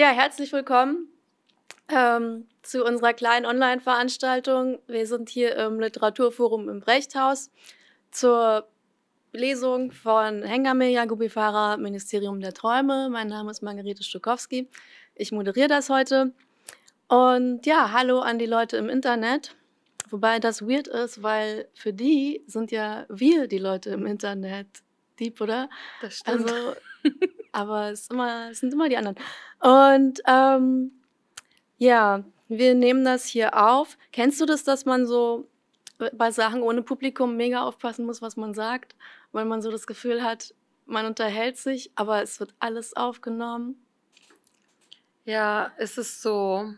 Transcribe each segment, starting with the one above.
Ja, herzlich willkommen ähm, zu unserer kleinen Online-Veranstaltung. Wir sind hier im Literaturforum im Brechthaus zur Lesung von Hengame Jagubi Ministerium der Träume. Mein Name ist Margarete Stukowski. Ich moderiere das heute. Und ja, hallo an die Leute im Internet. Wobei das weird ist, weil für die sind ja wir die Leute im Internet. Dieb, oder? Das stimmt. Also, aber es, immer, es sind immer die anderen. Und ähm, ja, wir nehmen das hier auf. Kennst du das, dass man so bei Sachen ohne Publikum mega aufpassen muss, was man sagt, weil man so das Gefühl hat, man unterhält sich, aber es wird alles aufgenommen? Ja, es ist so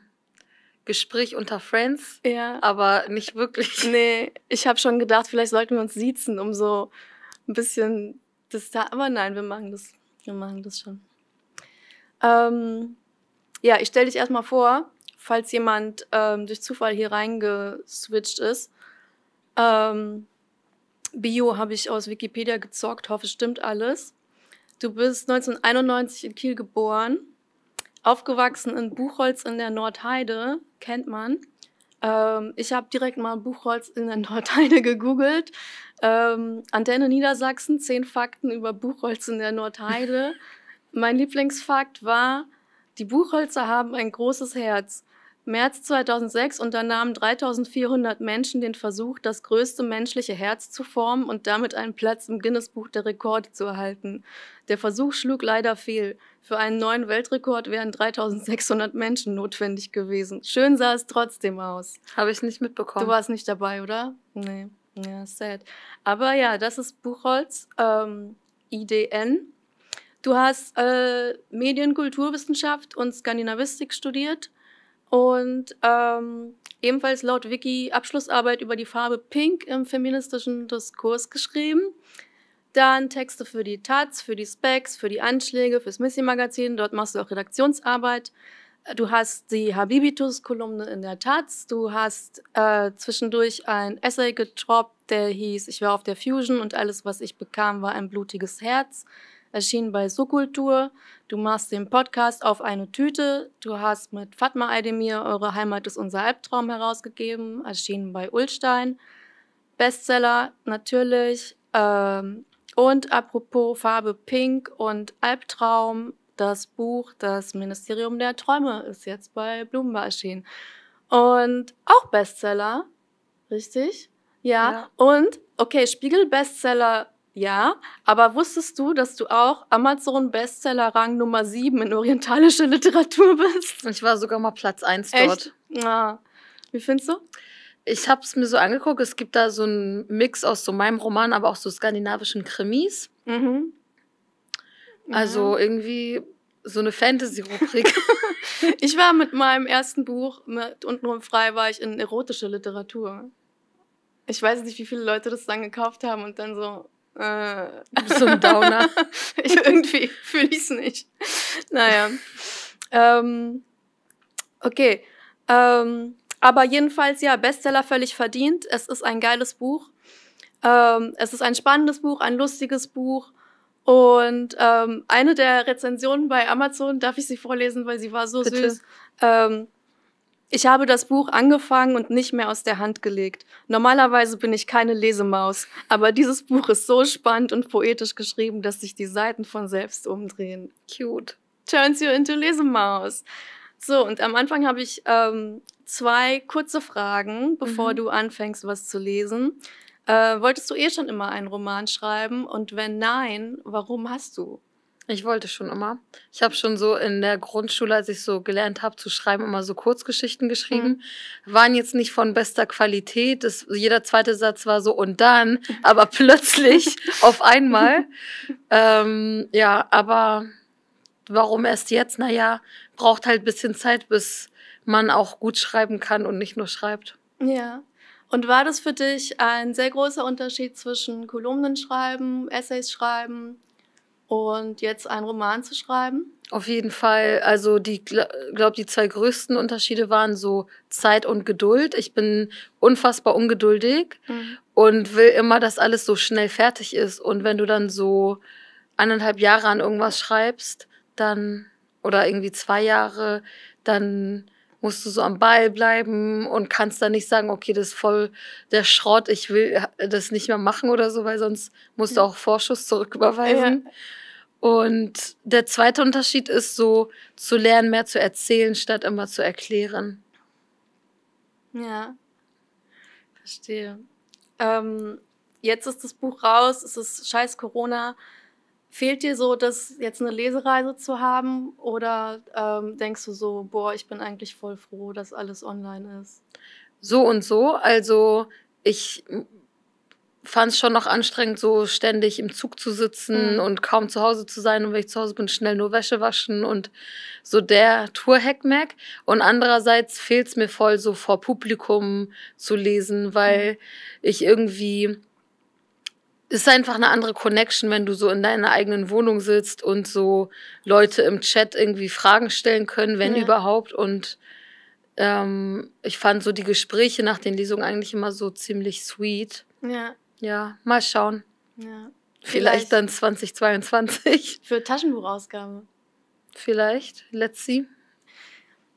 Gespräch unter Friends, ja. aber nicht wirklich. Nee, ich habe schon gedacht, vielleicht sollten wir uns siezen, um so ein bisschen das da, aber nein, wir machen das wir machen das schon. Ähm, ja, ich stelle dich erstmal vor, falls jemand ähm, durch Zufall hier reingeswitcht ist. Ähm, Bio habe ich aus Wikipedia gezockt, hoffe, stimmt alles. Du bist 1991 in Kiel geboren, aufgewachsen in Buchholz in der Nordheide, kennt man. Ähm, ich habe direkt mal Buchholz in der Nordheide gegoogelt. Ähm, Antenne Niedersachsen, zehn Fakten über Buchholz in der Nordheide. mein Lieblingsfakt war, die Buchholzer haben ein großes Herz. März 2006 unternahmen 3400 Menschen den Versuch, das größte menschliche Herz zu formen und damit einen Platz im Guinness-Buch der Rekorde zu erhalten. Der Versuch schlug leider fehl. Für einen neuen Weltrekord wären 3600 Menschen notwendig gewesen. Schön sah es trotzdem aus. Habe ich nicht mitbekommen. Du warst nicht dabei, oder? Nee. Ja, sad. Aber ja, das ist Buchholz, ähm, IDN. Du hast äh, Medien, und Skandinavistik studiert und ähm, ebenfalls laut Wiki Abschlussarbeit über die Farbe Pink im feministischen Diskurs geschrieben. Dann Texte für die Taz, für die Specs, für die Anschläge, fürs Missy-Magazin. Dort machst du auch Redaktionsarbeit. Äh, du hast die Habibitus-Kolumne in der Taz. Du hast äh, zwischendurch ein Essay getroppt, der hieß Ich war auf der Fusion und alles, was ich bekam, war ein blutiges Herz. Erschienen bei Subkultur. Du machst den Podcast auf eine Tüte. Du hast mit Fatma Aydemir Eure Heimat ist unser Albtraum herausgegeben. Erschienen bei Ulstein. Bestseller natürlich. Ähm, und apropos Farbe Pink und Albtraum, das Buch Das Ministerium der Träume ist jetzt bei Blumenbach erschienen. Und auch Bestseller, richtig? Ja. ja. Und, okay, Spiegel-Bestseller, ja. Aber wusstest du, dass du auch Amazon-Bestseller-Rang Nummer 7 in orientalischer Literatur bist? Ich war sogar mal Platz 1 dort. Echt? Ah. Ja. Wie findest du? ich habe es mir so angeguckt, es gibt da so einen Mix aus so meinem Roman, aber auch so skandinavischen Krimis. Mhm. Mhm. Also irgendwie so eine Fantasy-Rubrik. ich war mit meinem ersten Buch, mit Untenrum frei, war ich in erotische Literatur. Ich weiß nicht, wie viele Leute das dann gekauft haben und dann so, äh, so ein Downer. ich, irgendwie fühle ich es nicht. Naja. Ähm, okay. Ähm, aber jedenfalls, ja, Bestseller völlig verdient. Es ist ein geiles Buch. Ähm, es ist ein spannendes Buch, ein lustiges Buch. Und ähm, eine der Rezensionen bei Amazon, darf ich sie vorlesen, weil sie war so Bitte. süß. Ähm, ich habe das Buch angefangen und nicht mehr aus der Hand gelegt. Normalerweise bin ich keine Lesemaus, aber dieses Buch ist so spannend und poetisch geschrieben, dass sich die Seiten von selbst umdrehen. Cute. Turns you into Lesemaus. So, und am Anfang habe ich ähm, zwei kurze Fragen, bevor mhm. du anfängst, was zu lesen. Äh, wolltest du eh schon immer einen Roman schreiben? Und wenn nein, warum hast du? Ich wollte schon immer. Ich habe schon so in der Grundschule, als ich so gelernt habe zu schreiben, immer so Kurzgeschichten geschrieben. Mhm. Waren jetzt nicht von bester Qualität. Das, jeder zweite Satz war so und dann, aber plötzlich auf einmal. ähm, ja, aber warum erst jetzt? Naja, braucht halt ein bisschen Zeit, bis man auch gut schreiben kann und nicht nur schreibt. Ja. Und war das für dich ein sehr großer Unterschied zwischen Kolumnen schreiben, Essays schreiben und jetzt einen Roman zu schreiben? Auf jeden Fall. Also die glaube die zwei größten Unterschiede waren so Zeit und Geduld. Ich bin unfassbar ungeduldig mhm. und will immer, dass alles so schnell fertig ist. Und wenn du dann so anderthalb Jahre an irgendwas schreibst, dann oder irgendwie zwei Jahre, dann musst du so am Ball bleiben und kannst dann nicht sagen, okay, das ist voll der Schrott, ich will äh, das nicht mehr machen oder so, weil sonst musst du auch Vorschuss zurücküberweisen. Ja. Und der zweite Unterschied ist so, zu lernen, mehr zu erzählen, statt immer zu erklären. Ja, verstehe. Ähm, jetzt ist das Buch raus, es ist scheiß Corona. Fehlt dir so, das jetzt eine Lesereise zu haben oder ähm, denkst du so, boah, ich bin eigentlich voll froh, dass alles online ist? So und so. Also ich fand es schon noch anstrengend, so ständig im Zug zu sitzen mhm. und kaum zu Hause zu sein. Und wenn ich zu Hause bin, schnell nur Wäsche waschen und so der Tour-Hackmack. Und andererseits fehlt es mir voll, so vor Publikum zu lesen, weil mhm. ich irgendwie ist einfach eine andere Connection, wenn du so in deiner eigenen Wohnung sitzt und so Leute im Chat irgendwie Fragen stellen können, wenn ja. überhaupt. Und ähm, ich fand so die Gespräche nach den Lesungen eigentlich immer so ziemlich sweet. Ja. Ja, mal schauen. Ja. Vielleicht, Vielleicht dann 2022. Für Taschenbuchausgabe. Vielleicht. Let's see.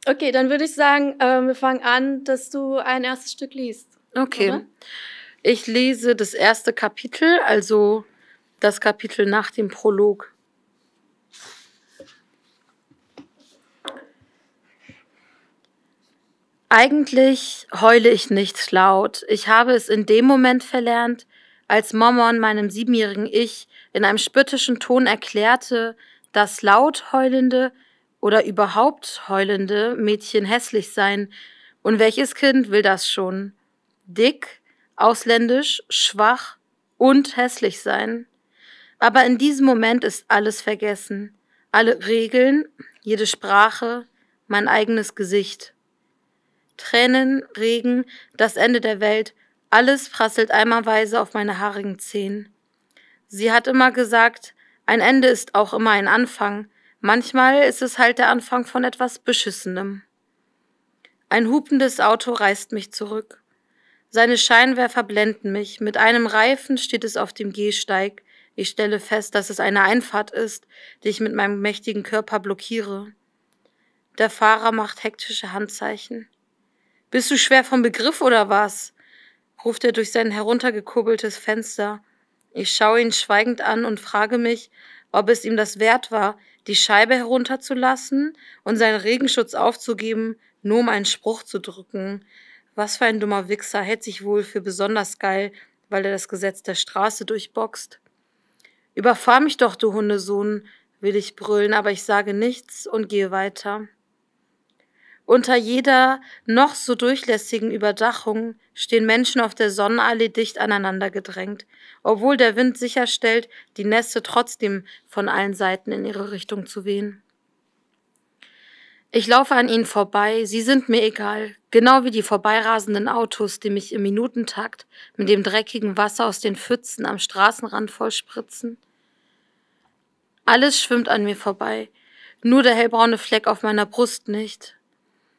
Okay, dann würde ich sagen, äh, wir fangen an, dass du ein erstes Stück liest. Okay. Oder? Ich lese das erste Kapitel, also das Kapitel nach dem Prolog. Eigentlich heule ich nicht laut. Ich habe es in dem Moment verlernt, als Momon meinem siebenjährigen Ich in einem spöttischen Ton erklärte, dass laut heulende oder überhaupt heulende Mädchen hässlich seien. Und welches Kind will das schon? Dick, ausländisch, schwach und hässlich sein. Aber in diesem Moment ist alles vergessen. Alle Regeln, jede Sprache, mein eigenes Gesicht. Tränen, Regen, das Ende der Welt, alles prasselt eimerweise auf meine haarigen Zehen. Sie hat immer gesagt, ein Ende ist auch immer ein Anfang. Manchmal ist es halt der Anfang von etwas Beschissenem. Ein hupendes Auto reißt mich zurück. Seine Scheinwerfer blenden mich. Mit einem Reifen steht es auf dem Gehsteig. Ich stelle fest, dass es eine Einfahrt ist, die ich mit meinem mächtigen Körper blockiere. Der Fahrer macht hektische Handzeichen. Bist du schwer vom Begriff oder was? ruft er durch sein heruntergekurbeltes Fenster. Ich schaue ihn schweigend an und frage mich, ob es ihm das wert war, die Scheibe herunterzulassen und seinen Regenschutz aufzugeben, nur um einen Spruch zu drücken, was für ein dummer Wichser hält sich wohl für besonders geil, weil er das Gesetz der Straße durchboxt. Überfahr mich doch, du Hundesohn, will ich brüllen, aber ich sage nichts und gehe weiter. Unter jeder noch so durchlässigen Überdachung stehen Menschen auf der Sonnenallee dicht aneinander gedrängt, obwohl der Wind sicherstellt, die Nässe trotzdem von allen Seiten in ihre Richtung zu wehen. Ich laufe an ihnen vorbei, sie sind mir egal, genau wie die vorbeirasenden Autos, die mich im Minutentakt mit dem dreckigen Wasser aus den Pfützen am Straßenrand vollspritzen. Alles schwimmt an mir vorbei, nur der hellbraune Fleck auf meiner Brust nicht.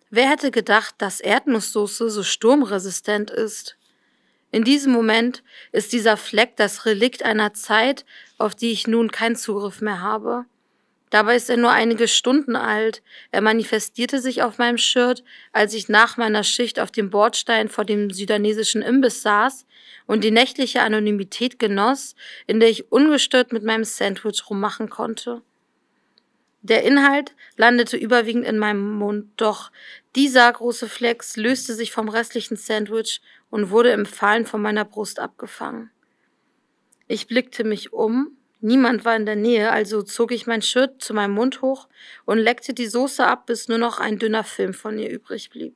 Wer hätte gedacht, dass Erdnusssoße so sturmresistent ist? In diesem Moment ist dieser Fleck das Relikt einer Zeit, auf die ich nun keinen Zugriff mehr habe. Dabei ist er nur einige Stunden alt. Er manifestierte sich auf meinem Shirt, als ich nach meiner Schicht auf dem Bordstein vor dem südanesischen Imbiss saß und die nächtliche Anonymität genoss, in der ich ungestört mit meinem Sandwich rummachen konnte. Der Inhalt landete überwiegend in meinem Mund, doch dieser große Flex löste sich vom restlichen Sandwich und wurde im Fallen von meiner Brust abgefangen. Ich blickte mich um Niemand war in der Nähe, also zog ich mein Shirt zu meinem Mund hoch und leckte die Soße ab, bis nur noch ein dünner Film von ihr übrig blieb.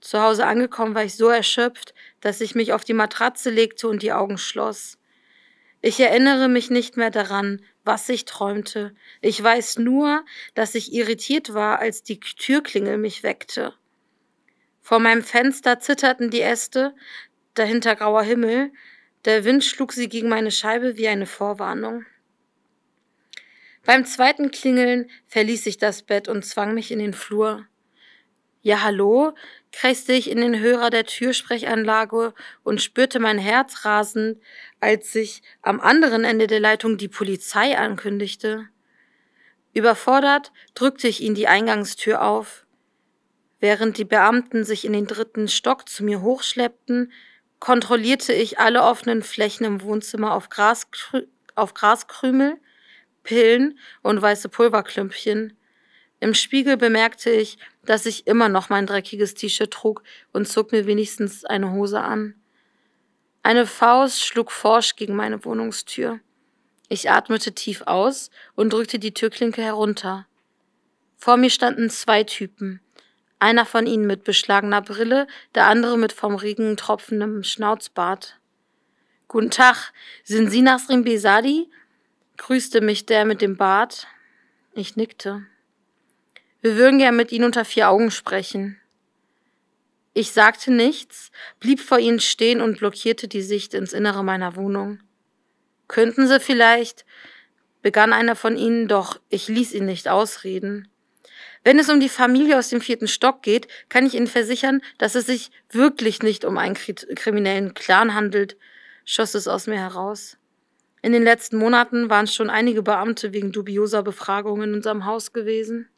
Zu Hause angekommen war ich so erschöpft, dass ich mich auf die Matratze legte und die Augen schloss. Ich erinnere mich nicht mehr daran, was ich träumte. Ich weiß nur, dass ich irritiert war, als die Türklingel mich weckte. Vor meinem Fenster zitterten die Äste, dahinter grauer Himmel, der Wind schlug sie gegen meine Scheibe wie eine Vorwarnung. Beim zweiten Klingeln verließ ich das Bett und zwang mich in den Flur. Ja, hallo? kreiste ich in den Hörer der Türsprechanlage und spürte mein Herz rasend, als sich am anderen Ende der Leitung die Polizei ankündigte. Überfordert drückte ich ihn die Eingangstür auf. Während die Beamten sich in den dritten Stock zu mir hochschleppten, kontrollierte ich alle offenen Flächen im Wohnzimmer auf, Graskrü auf Graskrümel, Pillen und weiße Pulverklümpchen. Im Spiegel bemerkte ich, dass ich immer noch mein dreckiges T-Shirt trug und zog mir wenigstens eine Hose an. Eine Faust schlug forsch gegen meine Wohnungstür. Ich atmete tief aus und drückte die Türklinke herunter. Vor mir standen zwei Typen einer von ihnen mit beschlagener Brille, der andere mit vom Regen tropfendem Schnauzbart. Guten Tag, sind Sie Nasrin Besadi? grüßte mich der mit dem Bart. Ich nickte. Wir würden gern mit Ihnen unter vier Augen sprechen. Ich sagte nichts, blieb vor ihnen stehen und blockierte die Sicht ins Innere meiner Wohnung. Könnten Sie vielleicht, begann einer von ihnen, doch ich ließ ihn nicht ausreden. Wenn es um die Familie aus dem vierten Stock geht, kann ich Ihnen versichern, dass es sich wirklich nicht um einen kriminellen Clan handelt, schoss es aus mir heraus. In den letzten Monaten waren schon einige Beamte wegen dubioser Befragungen in unserem Haus gewesen.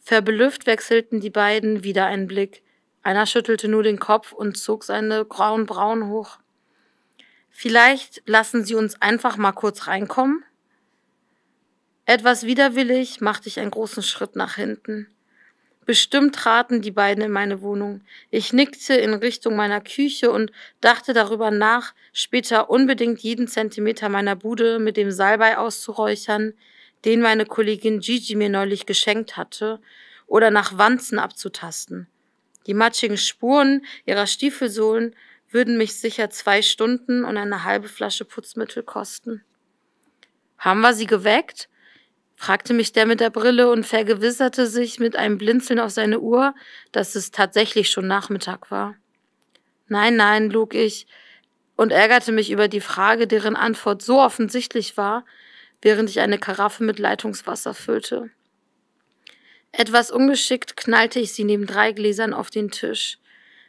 Verbelüfft wechselten die beiden wieder einen Blick. Einer schüttelte nur den Kopf und zog seine grauen Brauen hoch. Vielleicht lassen Sie uns einfach mal kurz reinkommen? Etwas widerwillig machte ich einen großen Schritt nach hinten. Bestimmt traten die beiden in meine Wohnung. Ich nickte in Richtung meiner Küche und dachte darüber nach, später unbedingt jeden Zentimeter meiner Bude mit dem Salbei auszuräuchern, den meine Kollegin Gigi mir neulich geschenkt hatte, oder nach Wanzen abzutasten. Die matschigen Spuren ihrer Stiefelsohlen würden mich sicher zwei Stunden und eine halbe Flasche Putzmittel kosten. Haben wir sie geweckt? fragte mich der mit der Brille und vergewisserte sich mit einem Blinzeln auf seine Uhr, dass es tatsächlich schon Nachmittag war. Nein, nein, log ich und ärgerte mich über die Frage, deren Antwort so offensichtlich war, während ich eine Karaffe mit Leitungswasser füllte. Etwas ungeschickt knallte ich sie neben drei Gläsern auf den Tisch.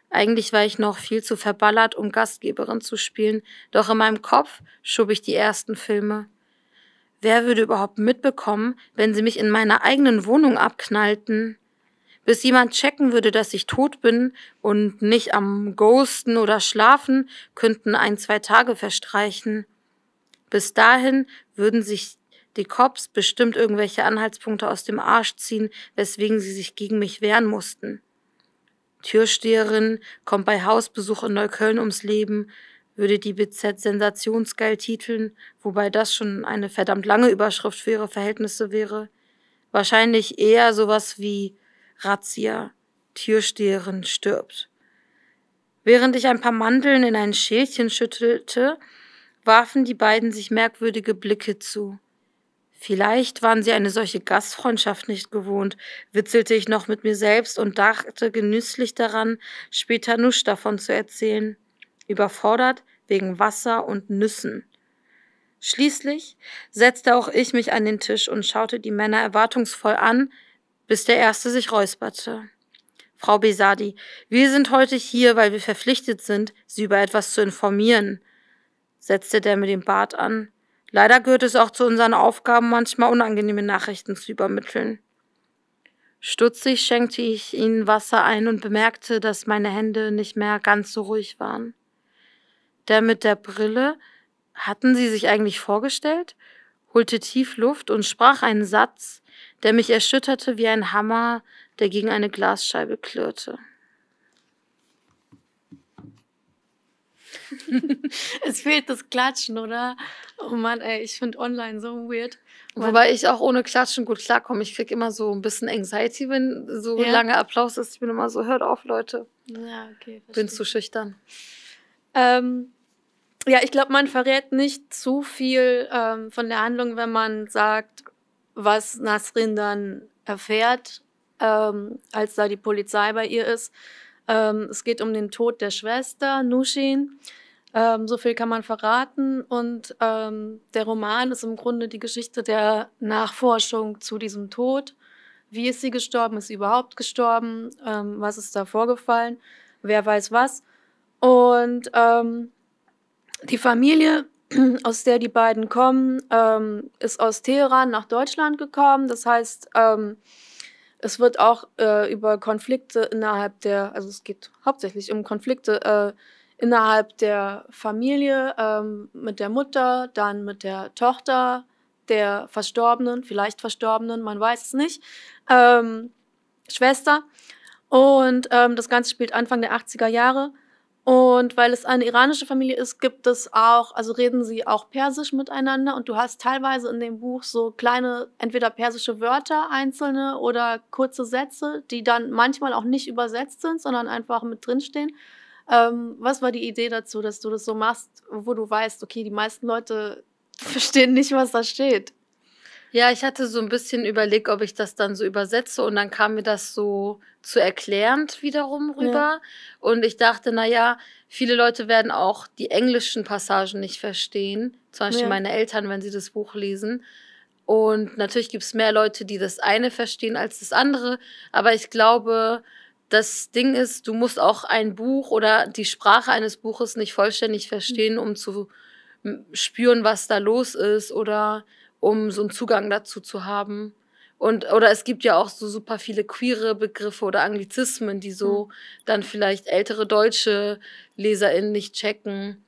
Eigentlich war ich noch viel zu verballert, um Gastgeberin zu spielen, doch in meinem Kopf schob ich die ersten Filme. Wer würde überhaupt mitbekommen, wenn sie mich in meiner eigenen Wohnung abknallten? Bis jemand checken würde, dass ich tot bin und nicht am Ghosten oder Schlafen, könnten ein, zwei Tage verstreichen. Bis dahin würden sich die Cops bestimmt irgendwelche Anhaltspunkte aus dem Arsch ziehen, weswegen sie sich gegen mich wehren mussten. Türsteherin kommt bei Hausbesuch in Neukölln ums Leben, würde die BZ sensationsgeil titeln, wobei das schon eine verdammt lange Überschrift für ihre Verhältnisse wäre. Wahrscheinlich eher sowas wie Razzia, Türsteherin stirbt. Während ich ein paar Mandeln in ein Schälchen schüttelte, warfen die beiden sich merkwürdige Blicke zu. Vielleicht waren sie eine solche Gastfreundschaft nicht gewohnt, witzelte ich noch mit mir selbst und dachte genüsslich daran, später Nusch davon zu erzählen überfordert wegen Wasser und Nüssen. Schließlich setzte auch ich mich an den Tisch und schaute die Männer erwartungsvoll an, bis der erste sich räusperte. Frau Besadi, wir sind heute hier, weil wir verpflichtet sind, Sie über etwas zu informieren, setzte der mit dem Bart an. Leider gehört es auch zu unseren Aufgaben, manchmal unangenehme Nachrichten zu übermitteln. Stutzig schenkte ich ihnen Wasser ein und bemerkte, dass meine Hände nicht mehr ganz so ruhig waren. Der mit der Brille, hatten Sie sich eigentlich vorgestellt? holte tief Luft und sprach einen Satz, der mich erschütterte wie ein Hammer, der gegen eine Glasscheibe klirrte. es fehlt das Klatschen, oder? Oh Mann, ey, ich finde online so weird. Man Wobei ich auch ohne Klatschen gut klarkomme. Ich kriege immer so ein bisschen Anxiety, wenn so ja. langer Applaus ist. Ich bin immer so, hört auf, Leute. Ja, okay. Bin zu schüchtern. Ähm, ja, ich glaube, man verrät nicht zu viel ähm, von der Handlung, wenn man sagt, was Nasrin dann erfährt, ähm, als da die Polizei bei ihr ist. Ähm, es geht um den Tod der Schwester Nushin. Ähm, so viel kann man verraten. Und ähm, der Roman ist im Grunde die Geschichte der Nachforschung zu diesem Tod. Wie ist sie gestorben? Ist sie überhaupt gestorben? Ähm, was ist da vorgefallen? Wer weiß was? Und die Familie, aus der die beiden kommen, ähm, ist aus Teheran nach Deutschland gekommen. Das heißt, ähm, es wird auch äh, über Konflikte innerhalb der, also es geht hauptsächlich um Konflikte äh, innerhalb der Familie ähm, mit der Mutter, dann mit der Tochter der Verstorbenen, vielleicht Verstorbenen, man weiß es nicht, ähm, Schwester. Und ähm, das Ganze spielt Anfang der 80er Jahre. Und weil es eine iranische Familie ist, gibt es auch, also reden sie auch persisch miteinander und du hast teilweise in dem Buch so kleine, entweder persische Wörter einzelne oder kurze Sätze, die dann manchmal auch nicht übersetzt sind, sondern einfach mit drinstehen. Ähm, was war die Idee dazu, dass du das so machst, wo du weißt, okay, die meisten Leute verstehen nicht, was da steht? Ja, ich hatte so ein bisschen überlegt, ob ich das dann so übersetze und dann kam mir das so zu erklärend wiederum rüber. Ja. Und ich dachte, naja, viele Leute werden auch die englischen Passagen nicht verstehen. Zum Beispiel ja. meine Eltern, wenn sie das Buch lesen. Und natürlich gibt es mehr Leute, die das eine verstehen als das andere. Aber ich glaube, das Ding ist, du musst auch ein Buch oder die Sprache eines Buches nicht vollständig hm. verstehen, um zu spüren, was da los ist oder um so einen Zugang dazu zu haben. Und, oder es gibt ja auch so super viele queere Begriffe oder Anglizismen, die so mhm. dann vielleicht ältere deutsche LeserInnen nicht checken.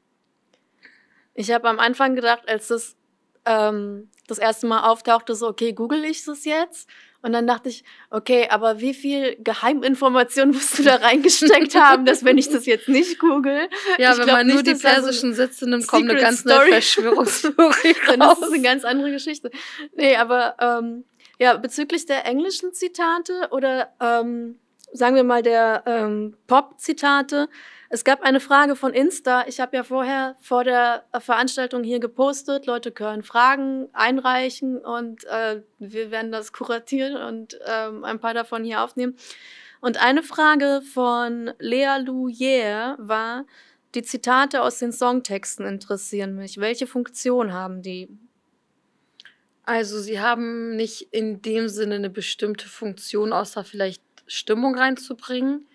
Ich habe am Anfang gedacht, als das ähm, das erste Mal auftauchte, so, okay, google ich das jetzt? Und dann dachte ich, okay, aber wie viel Geheiminformation musst du da reingesteckt haben, dass wenn ich das jetzt nicht google? Ja, wenn glaub, man nur die persischen so Sitze nimmt, kommt eine ganz neue Verschwörungstheorie raus. das ist eine ganz andere Geschichte. Nee, aber ähm, ja, bezüglich der englischen Zitate oder ähm, sagen wir mal der ähm, Pop-Zitate, es gab eine Frage von Insta. Ich habe ja vorher vor der Veranstaltung hier gepostet. Leute können Fragen einreichen und äh, wir werden das kuratieren und ähm, ein paar davon hier aufnehmen. Und eine Frage von Lea Louier war, die Zitate aus den Songtexten interessieren mich. Welche Funktion haben die? Also sie haben nicht in dem Sinne eine bestimmte Funktion, außer vielleicht Stimmung reinzubringen.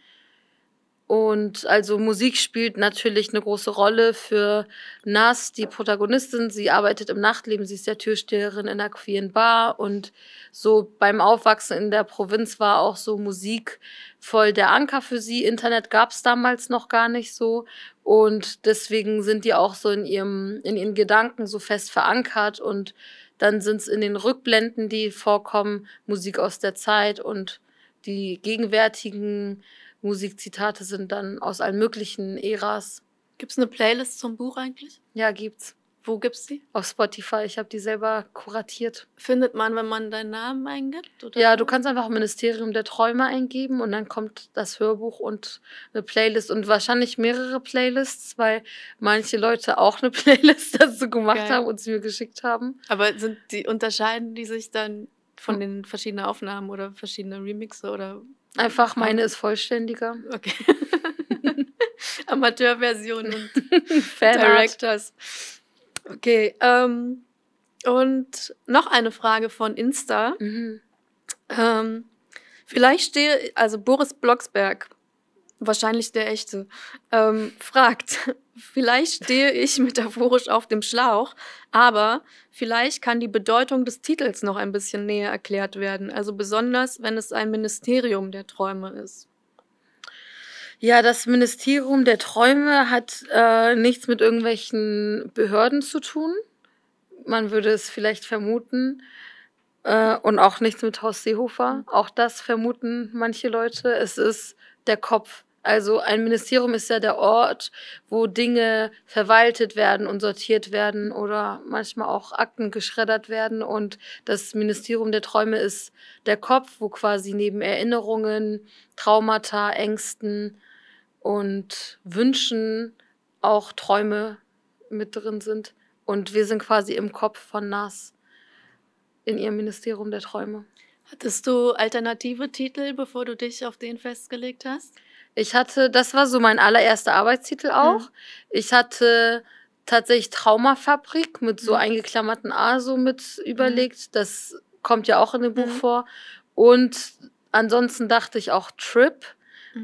Und also Musik spielt natürlich eine große Rolle für Nas, die Protagonistin. Sie arbeitet im Nachtleben, sie ist ja Türsteherin in einer queeren Bar und so beim Aufwachsen in der Provinz war auch so Musik voll der Anker für sie. Internet gab es damals noch gar nicht so und deswegen sind die auch so in ihrem in ihren Gedanken so fest verankert und dann sind es in den Rückblenden, die vorkommen, Musik aus der Zeit und die gegenwärtigen Musikzitate sind dann aus allen möglichen Äras. Gibt es eine Playlist zum Buch eigentlich? Ja, gibt's. Wo gibt's die? Auf Spotify. Ich habe die selber kuratiert. Findet man, wenn man deinen Namen eingibt? Oder? Ja, du kannst einfach Ministerium der Träume eingeben und dann kommt das Hörbuch und eine Playlist und wahrscheinlich mehrere Playlists, weil manche Leute auch eine Playlist dazu gemacht Geil. haben und sie mir geschickt haben. Aber sind die unterscheiden die sich dann von hm. den verschiedenen Aufnahmen oder verschiedenen Remixe oder Einfach meine ist vollständiger. Okay. Amateurversion und Directors. Okay. Ähm, und noch eine Frage von Insta. Mhm. Ähm, vielleicht stehe, also Boris Blocksberg, wahrscheinlich der echte, ähm, fragt, Vielleicht stehe ich metaphorisch auf dem Schlauch, aber vielleicht kann die Bedeutung des Titels noch ein bisschen näher erklärt werden, also besonders wenn es ein Ministerium der Träume ist. Ja, das Ministerium der Träume hat äh, nichts mit irgendwelchen Behörden zu tun. Man würde es vielleicht vermuten. Äh, und auch nichts mit Horst Seehofer. Auch das vermuten manche Leute. Es ist der Kopf also ein Ministerium ist ja der Ort, wo Dinge verwaltet werden und sortiert werden oder manchmal auch Akten geschreddert werden. Und das Ministerium der Träume ist der Kopf, wo quasi neben Erinnerungen, Traumata, Ängsten und Wünschen auch Träume mit drin sind. Und wir sind quasi im Kopf von Nas in ihrem Ministerium der Träume. Hattest du alternative Titel, bevor du dich auf den festgelegt hast? Ich hatte, das war so mein allererster Arbeitstitel mhm. auch. Mhm. Ich hatte tatsächlich Traumafabrik mit so mhm. eingeklammerten A so mit mhm. überlegt. Das kommt ja auch in dem Buch mhm. vor. Und ansonsten dachte ich auch Trip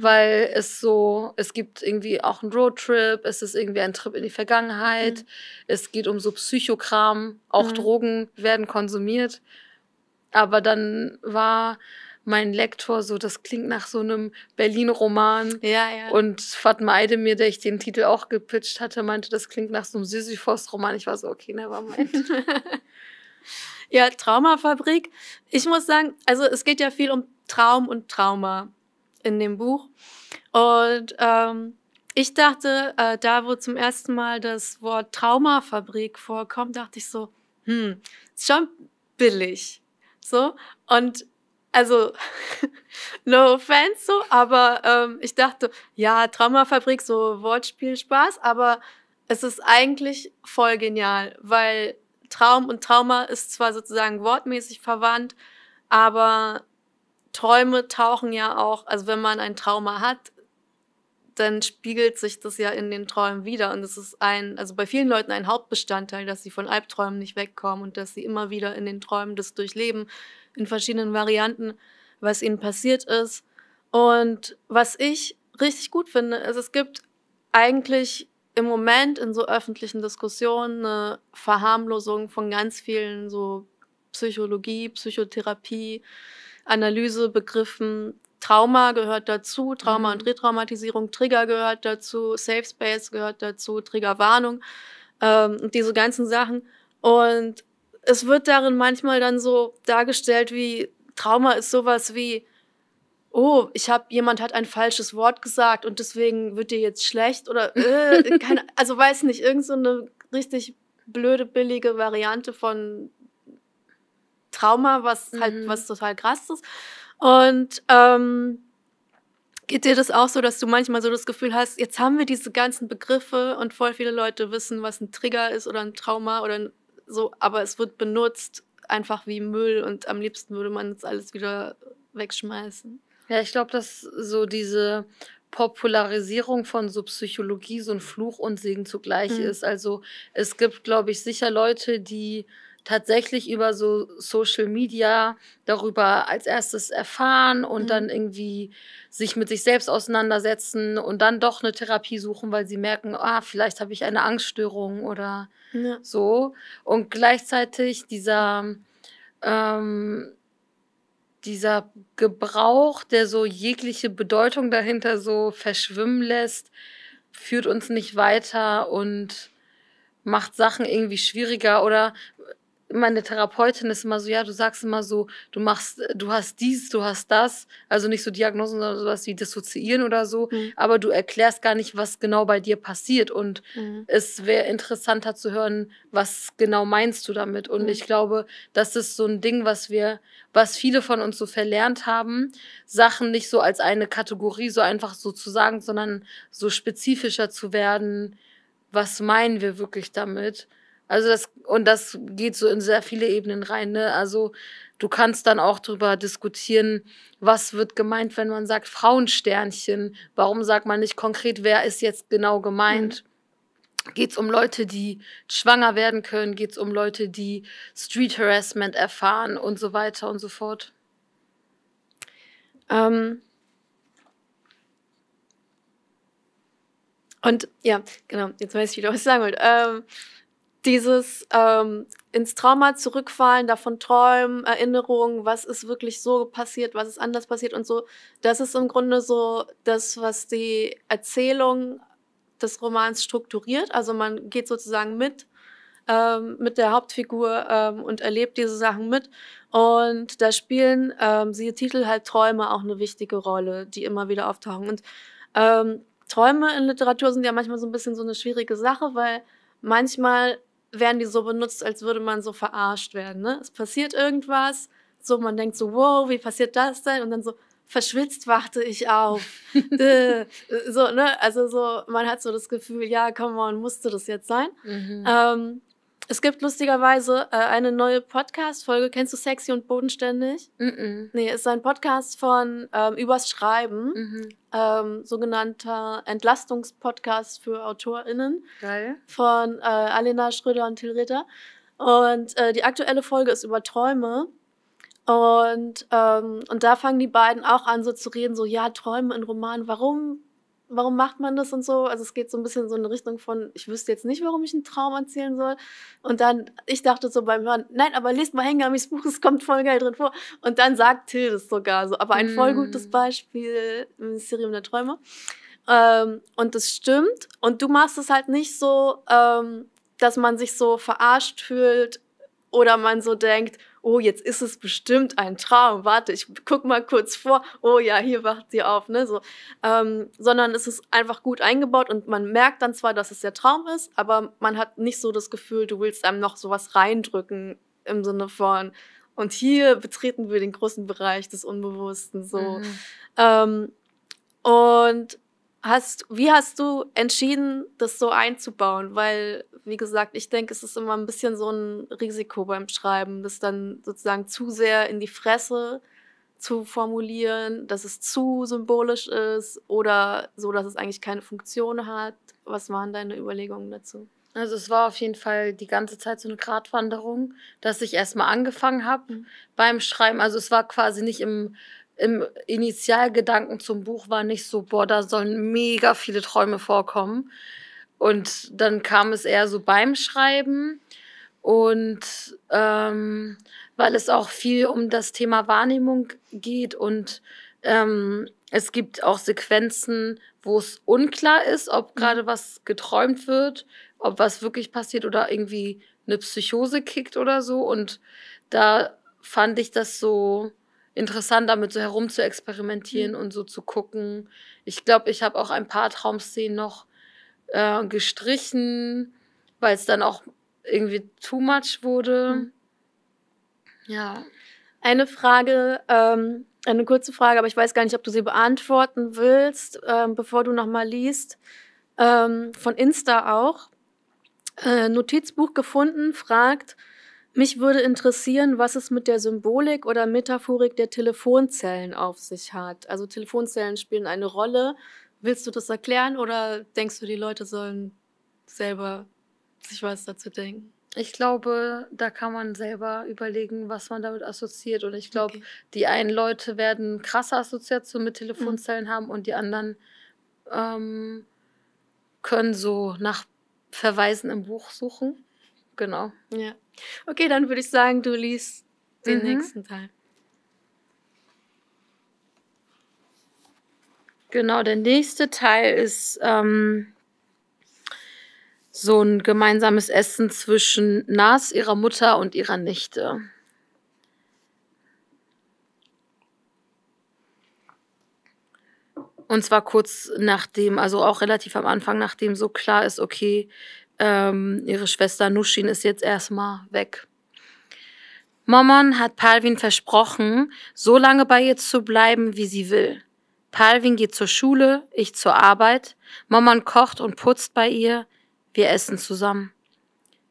weil es so, es gibt irgendwie auch einen Roadtrip, es ist irgendwie ein Trip in die Vergangenheit, mhm. es geht um so Psychokram, auch mhm. Drogen werden konsumiert. Aber dann war mein Lektor, so das klingt nach so einem Berlin-Roman. Ja, ja. Und Fatma mir, der ich den Titel auch gepitcht hatte, meinte, das klingt nach so einem Sisyphos-Roman. Ich war so, okay, nevermind. ja, Traumafabrik. Ich muss sagen, also es geht ja viel um Traum und Trauma in dem Buch. Und ähm, ich dachte, äh, da wo zum ersten Mal das Wort Traumafabrik vorkommt, dachte ich so, hm, ist schon billig. So. Und also no offense so, aber ähm, ich dachte, ja, Traumafabrik, so Wortspielspaß, aber es ist eigentlich voll genial, weil Traum und Trauma ist zwar sozusagen wortmäßig verwandt, aber Träume tauchen ja auch, also wenn man ein Trauma hat, dann spiegelt sich das ja in den Träumen wieder. Und es ist ein, also bei vielen Leuten ein Hauptbestandteil, dass sie von Albträumen nicht wegkommen und dass sie immer wieder in den Träumen das durchleben, in verschiedenen Varianten, was ihnen passiert ist. Und was ich richtig gut finde, ist, es gibt eigentlich im Moment in so öffentlichen Diskussionen eine Verharmlosung von ganz vielen so Psychologie, Psychotherapie, Analysebegriffen. Trauma gehört dazu, Trauma mhm. und Retraumatisierung, Trigger gehört dazu, Safe Space gehört dazu, Triggerwarnung ähm, und diese ganzen Sachen. Und es wird darin manchmal dann so dargestellt, wie Trauma ist sowas wie, oh, ich habe jemand hat ein falsches Wort gesagt und deswegen wird dir jetzt schlecht oder äh, keine, also weiß nicht, irgend so eine richtig blöde billige Variante von Trauma, was halt mhm. was total krass ist. Und ähm, geht dir das auch so, dass du manchmal so das Gefühl hast, jetzt haben wir diese ganzen Begriffe und voll viele Leute wissen, was ein Trigger ist oder ein Trauma oder ein so, aber es wird benutzt einfach wie Müll und am liebsten würde man jetzt alles wieder wegschmeißen. Ja, ich glaube, dass so diese Popularisierung von so Psychologie so ein Fluch und Segen zugleich mhm. ist. Also es gibt, glaube ich, sicher Leute, die tatsächlich über so Social Media darüber als erstes erfahren und mhm. dann irgendwie sich mit sich selbst auseinandersetzen und dann doch eine Therapie suchen, weil sie merken, ah, vielleicht habe ich eine Angststörung oder ja. so. Und gleichzeitig dieser, ähm, dieser Gebrauch, der so jegliche Bedeutung dahinter so verschwimmen lässt, führt uns nicht weiter und macht Sachen irgendwie schwieriger oder meine Therapeutin ist immer so, ja, du sagst immer so, du machst, du hast dies, du hast das, also nicht so Diagnosen, sondern sowas wie dissoziieren oder so, mhm. aber du erklärst gar nicht, was genau bei dir passiert und mhm. es wäre interessanter zu hören, was genau meinst du damit und mhm. ich glaube, das ist so ein Ding, was wir, was viele von uns so verlernt haben, Sachen nicht so als eine Kategorie so einfach so zu sagen, sondern so spezifischer zu werden, was meinen wir wirklich damit? Also das, und das geht so in sehr viele Ebenen rein, ne? Also du kannst dann auch darüber diskutieren, was wird gemeint, wenn man sagt Frauensternchen? Warum sagt man nicht konkret, wer ist jetzt genau gemeint? Mhm. Geht es um Leute, die schwanger werden können? Geht es um Leute, die Street Harassment erfahren und so weiter und so fort? Ähm und ja, genau, jetzt weiß ich wieder, was ich sagen wollte. Ähm dieses ähm, ins Trauma zurückfallen, davon träumen, Erinnerungen, was ist wirklich so passiert, was ist anders passiert und so. Das ist im Grunde so das, was die Erzählung des Romans strukturiert. Also man geht sozusagen mit ähm, mit der Hauptfigur ähm, und erlebt diese Sachen mit. Und da spielen, ähm, siehe Titel, halt Träume auch eine wichtige Rolle, die immer wieder auftauchen. Und ähm, Träume in Literatur sind ja manchmal so ein bisschen so eine schwierige Sache, weil manchmal werden die so benutzt, als würde man so verarscht werden. Ne? Es passiert irgendwas, so man denkt so, wow, wie passiert das denn? Und dann so, verschwitzt wachte ich auf. Äh, so, ne? Also so, man hat so das Gefühl, ja, come on, musste das jetzt sein. Mhm. Ähm, es gibt lustigerweise äh, eine neue Podcast-Folge. Kennst du Sexy und Bodenständig? Mm -mm. Nee, ist ein Podcast von ähm, Übers Schreiben. Mhm. Ähm, sogenannter Entlastungspodcast für AutorInnen. Geil. Von äh, Alena Schröder und Till Ritter. Und äh, die aktuelle Folge ist über Träume. Und, ähm, und da fangen die beiden auch an, so zu reden, so, ja, Träume in Roman, warum warum macht man das und so. Also es geht so ein bisschen so in Richtung von, ich wüsste jetzt nicht, warum ich einen Traum erzählen soll. Und dann, ich dachte so beim Hören, nein, aber lest mal Hengamis Buch, es kommt voll geil drin vor. Und dann sagt Till das sogar so. Aber ein voll gutes mm. Beispiel, Ministerium der Träume. Ähm, und das stimmt. Und du machst es halt nicht so, ähm, dass man sich so verarscht fühlt oder man so denkt, oh, jetzt ist es bestimmt ein Traum, warte, ich guck mal kurz vor, oh ja, hier wacht sie auf, ne, so. Ähm, sondern es ist einfach gut eingebaut und man merkt dann zwar, dass es der Traum ist, aber man hat nicht so das Gefühl, du willst einem noch sowas reindrücken im Sinne von, und hier betreten wir den großen Bereich des Unbewussten, so. Mhm. Ähm, und hast, wie hast du entschieden, das so einzubauen? Weil, wie gesagt, ich denke, es ist immer ein bisschen so ein Risiko beim Schreiben, das dann sozusagen zu sehr in die Fresse zu formulieren, dass es zu symbolisch ist oder so, dass es eigentlich keine Funktion hat. Was waren deine Überlegungen dazu? Also es war auf jeden Fall die ganze Zeit so eine Gratwanderung, dass ich erstmal angefangen habe mhm. beim Schreiben. Also es war quasi nicht im im Initialgedanken zum Buch war nicht so, boah, da sollen mega viele Träume vorkommen. Und dann kam es eher so beim Schreiben und ähm, weil es auch viel um das Thema Wahrnehmung geht und ähm, es gibt auch Sequenzen, wo es unklar ist, ob mhm. gerade was geträumt wird, ob was wirklich passiert oder irgendwie eine Psychose kickt oder so. Und da fand ich das so, interessant, damit so herum zu experimentieren mhm. und so zu gucken. Ich glaube, ich habe auch ein paar Traumszenen noch äh, gestrichen, weil es dann auch irgendwie too much wurde. Mhm. Ja. Eine Frage, ähm, eine kurze Frage, aber ich weiß gar nicht, ob du sie beantworten willst, ähm, bevor du nochmal liest. Ähm, von Insta auch. Äh, Notizbuch gefunden, fragt, mich würde interessieren, was es mit der Symbolik oder Metaphorik der Telefonzellen auf sich hat. Also Telefonzellen spielen eine Rolle. Willst du das erklären oder denkst du, die Leute sollen selber sich was dazu denken? Ich glaube, da kann man selber überlegen, was man damit assoziiert. Und ich glaube, okay. die einen Leute werden krasse Assoziationen mit Telefonzellen mhm. haben und die anderen ähm, können so nach Verweisen im Buch suchen. Genau. Ja. Okay, dann würde ich sagen, du liest den mhm. nächsten Teil. Genau, der nächste Teil ist ähm, so ein gemeinsames Essen zwischen Nas, ihrer Mutter und ihrer Nichte. Und zwar kurz nachdem, also auch relativ am Anfang, nachdem so klar ist, okay, ähm, ihre Schwester Nushin ist jetzt erstmal weg. Momon hat Palvin versprochen, so lange bei ihr zu bleiben, wie sie will. Palvin geht zur Schule, ich zur Arbeit. Momon kocht und putzt bei ihr. Wir essen zusammen.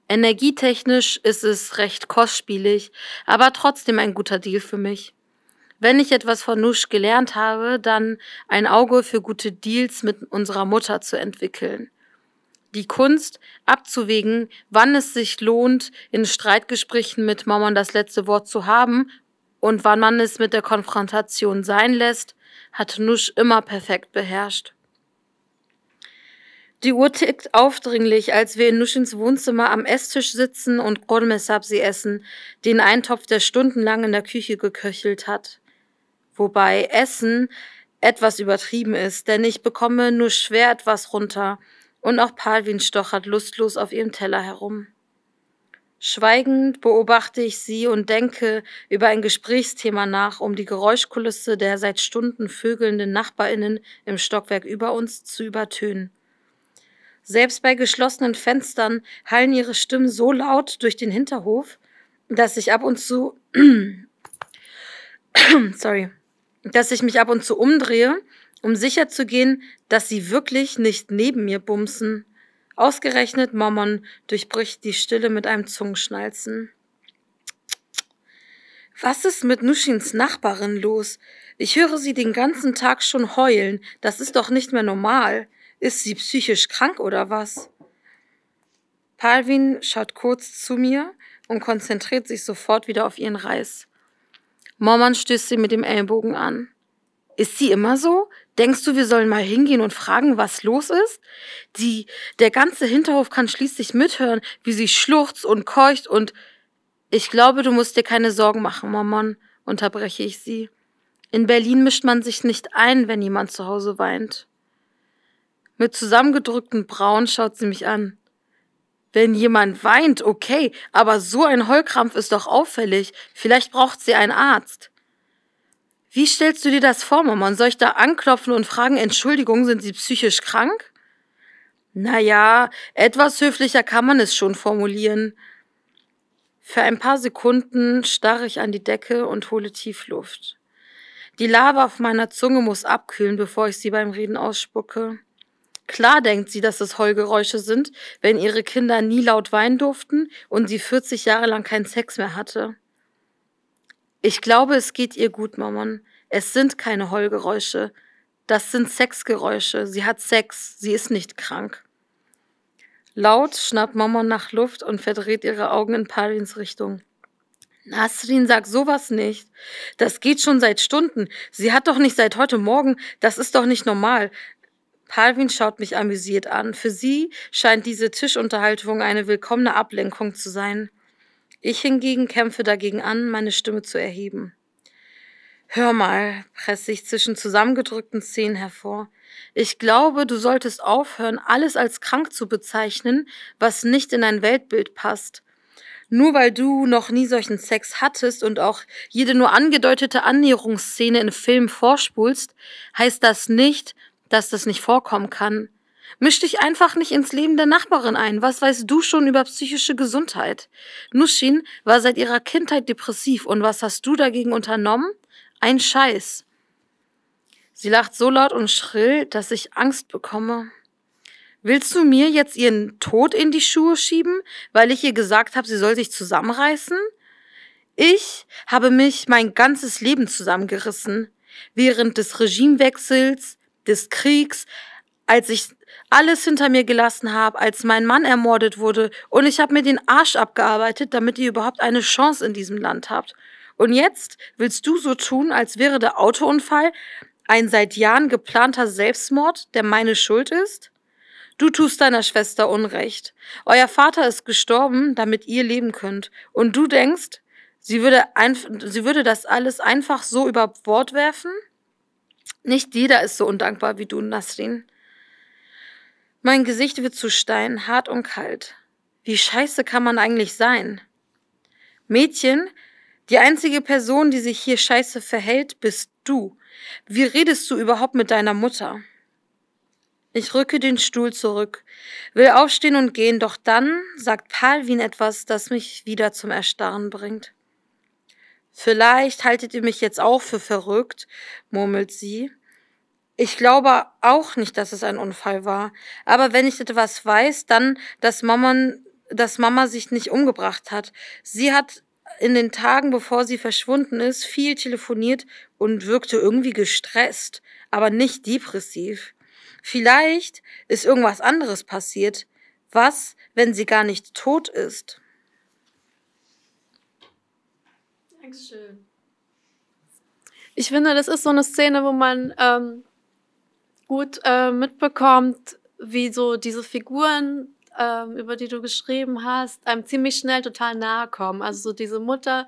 Energietechnisch ist es recht kostspielig, aber trotzdem ein guter Deal für mich. Wenn ich etwas von Nusch gelernt habe, dann ein Auge für gute Deals mit unserer Mutter zu entwickeln die Kunst abzuwägen, wann es sich lohnt, in Streitgesprächen mit Mammon das letzte Wort zu haben und wann man es mit der Konfrontation sein lässt, hat Nusch immer perfekt beherrscht. Die Uhr tickt aufdringlich, als wir in Nuschins Wohnzimmer am Esstisch sitzen und Gormesabsi essen, den Eintopf, der stundenlang in der Küche geköchelt hat. Wobei Essen etwas übertrieben ist, denn ich bekomme nur schwer etwas runter – und auch Palvin stochert lustlos auf ihrem Teller herum. Schweigend beobachte ich sie und denke über ein Gesprächsthema nach, um die Geräuschkulisse der seit Stunden vögelnden Nachbarinnen im Stockwerk über uns zu übertönen. Selbst bei geschlossenen Fenstern hallen ihre Stimmen so laut durch den Hinterhof, dass ich ab und zu sorry, dass ich mich ab und zu umdrehe um sicherzugehen, dass sie wirklich nicht neben mir bumsen. Ausgerechnet Mormon durchbricht die Stille mit einem Zungenschnalzen. Was ist mit Nuschins Nachbarin los? Ich höre sie den ganzen Tag schon heulen. Das ist doch nicht mehr normal. Ist sie psychisch krank oder was? Palvin schaut kurz zu mir und konzentriert sich sofort wieder auf ihren Reis. Mormon stößt sie mit dem Ellbogen an. Ist sie immer so? Denkst du, wir sollen mal hingehen und fragen, was los ist? Die, der ganze Hinterhof kann schließlich mithören, wie sie schluchzt und keucht und ich glaube, du musst dir keine Sorgen machen, Maman, unterbreche ich sie. In Berlin mischt man sich nicht ein, wenn jemand zu Hause weint. Mit zusammengedrückten Brauen schaut sie mich an. Wenn jemand weint, okay, aber so ein Heulkrampf ist doch auffällig. Vielleicht braucht sie einen Arzt. Wie stellst du dir das vor, Mama? soll ich da anklopfen und fragen, Entschuldigung, sind Sie psychisch krank? Naja, etwas höflicher kann man es schon formulieren. Für ein paar Sekunden starre ich an die Decke und hole Tiefluft. Die Lava auf meiner Zunge muss abkühlen, bevor ich sie beim Reden ausspucke. Klar denkt sie, dass es Heulgeräusche sind, wenn ihre Kinder nie laut weinen durften und sie 40 Jahre lang keinen Sex mehr hatte. Ich glaube, es geht ihr gut, Mammon. Es sind keine Heulgeräusche. Das sind Sexgeräusche. Sie hat Sex. Sie ist nicht krank. Laut schnappt Mammon nach Luft und verdreht ihre Augen in Parins Richtung. Nasrin sagt sowas nicht. Das geht schon seit Stunden. Sie hat doch nicht seit heute Morgen. Das ist doch nicht normal. Parvin schaut mich amüsiert an. Für sie scheint diese Tischunterhaltung eine willkommene Ablenkung zu sein. Ich hingegen kämpfe dagegen an, meine Stimme zu erheben. Hör mal, presse ich zwischen zusammengedrückten Szenen hervor. Ich glaube, du solltest aufhören, alles als krank zu bezeichnen, was nicht in dein Weltbild passt. Nur weil du noch nie solchen Sex hattest und auch jede nur angedeutete Annäherungsszene in Filmen vorspulst, heißt das nicht, dass das nicht vorkommen kann. Misch dich einfach nicht ins Leben der Nachbarin ein. Was weißt du schon über psychische Gesundheit? Nushin war seit ihrer Kindheit depressiv und was hast du dagegen unternommen? Ein Scheiß. Sie lacht so laut und schrill, dass ich Angst bekomme. Willst du mir jetzt ihren Tod in die Schuhe schieben, weil ich ihr gesagt habe, sie soll sich zusammenreißen? Ich habe mich mein ganzes Leben zusammengerissen. Während des Regimewechsels, des Kriegs, als ich alles hinter mir gelassen habe, als mein Mann ermordet wurde und ich habe mir den Arsch abgearbeitet, damit ihr überhaupt eine Chance in diesem Land habt. Und jetzt willst du so tun, als wäre der Autounfall ein seit Jahren geplanter Selbstmord, der meine Schuld ist? Du tust deiner Schwester Unrecht. Euer Vater ist gestorben, damit ihr leben könnt. Und du denkst, sie würde, sie würde das alles einfach so über Bord werfen? Nicht jeder ist so undankbar wie du, Nasrin. Mein Gesicht wird zu Stein, hart und kalt. Wie scheiße kann man eigentlich sein? Mädchen, die einzige Person, die sich hier scheiße verhält, bist du. Wie redest du überhaupt mit deiner Mutter? Ich rücke den Stuhl zurück, will aufstehen und gehen, doch dann sagt Palwin etwas, das mich wieder zum Erstarren bringt. Vielleicht haltet ihr mich jetzt auch für verrückt, murmelt sie, ich glaube auch nicht, dass es ein Unfall war. Aber wenn ich etwas weiß, dann, dass Mama, dass Mama sich nicht umgebracht hat. Sie hat in den Tagen, bevor sie verschwunden ist, viel telefoniert und wirkte irgendwie gestresst, aber nicht depressiv. Vielleicht ist irgendwas anderes passiert. Was, wenn sie gar nicht tot ist? Dankeschön. Ich finde, das ist so eine Szene, wo man ähm, gut äh, mitbekommt, wie so diese Figuren, äh, über die du geschrieben hast, einem ziemlich schnell total nahe kommen. Also so diese Mutter,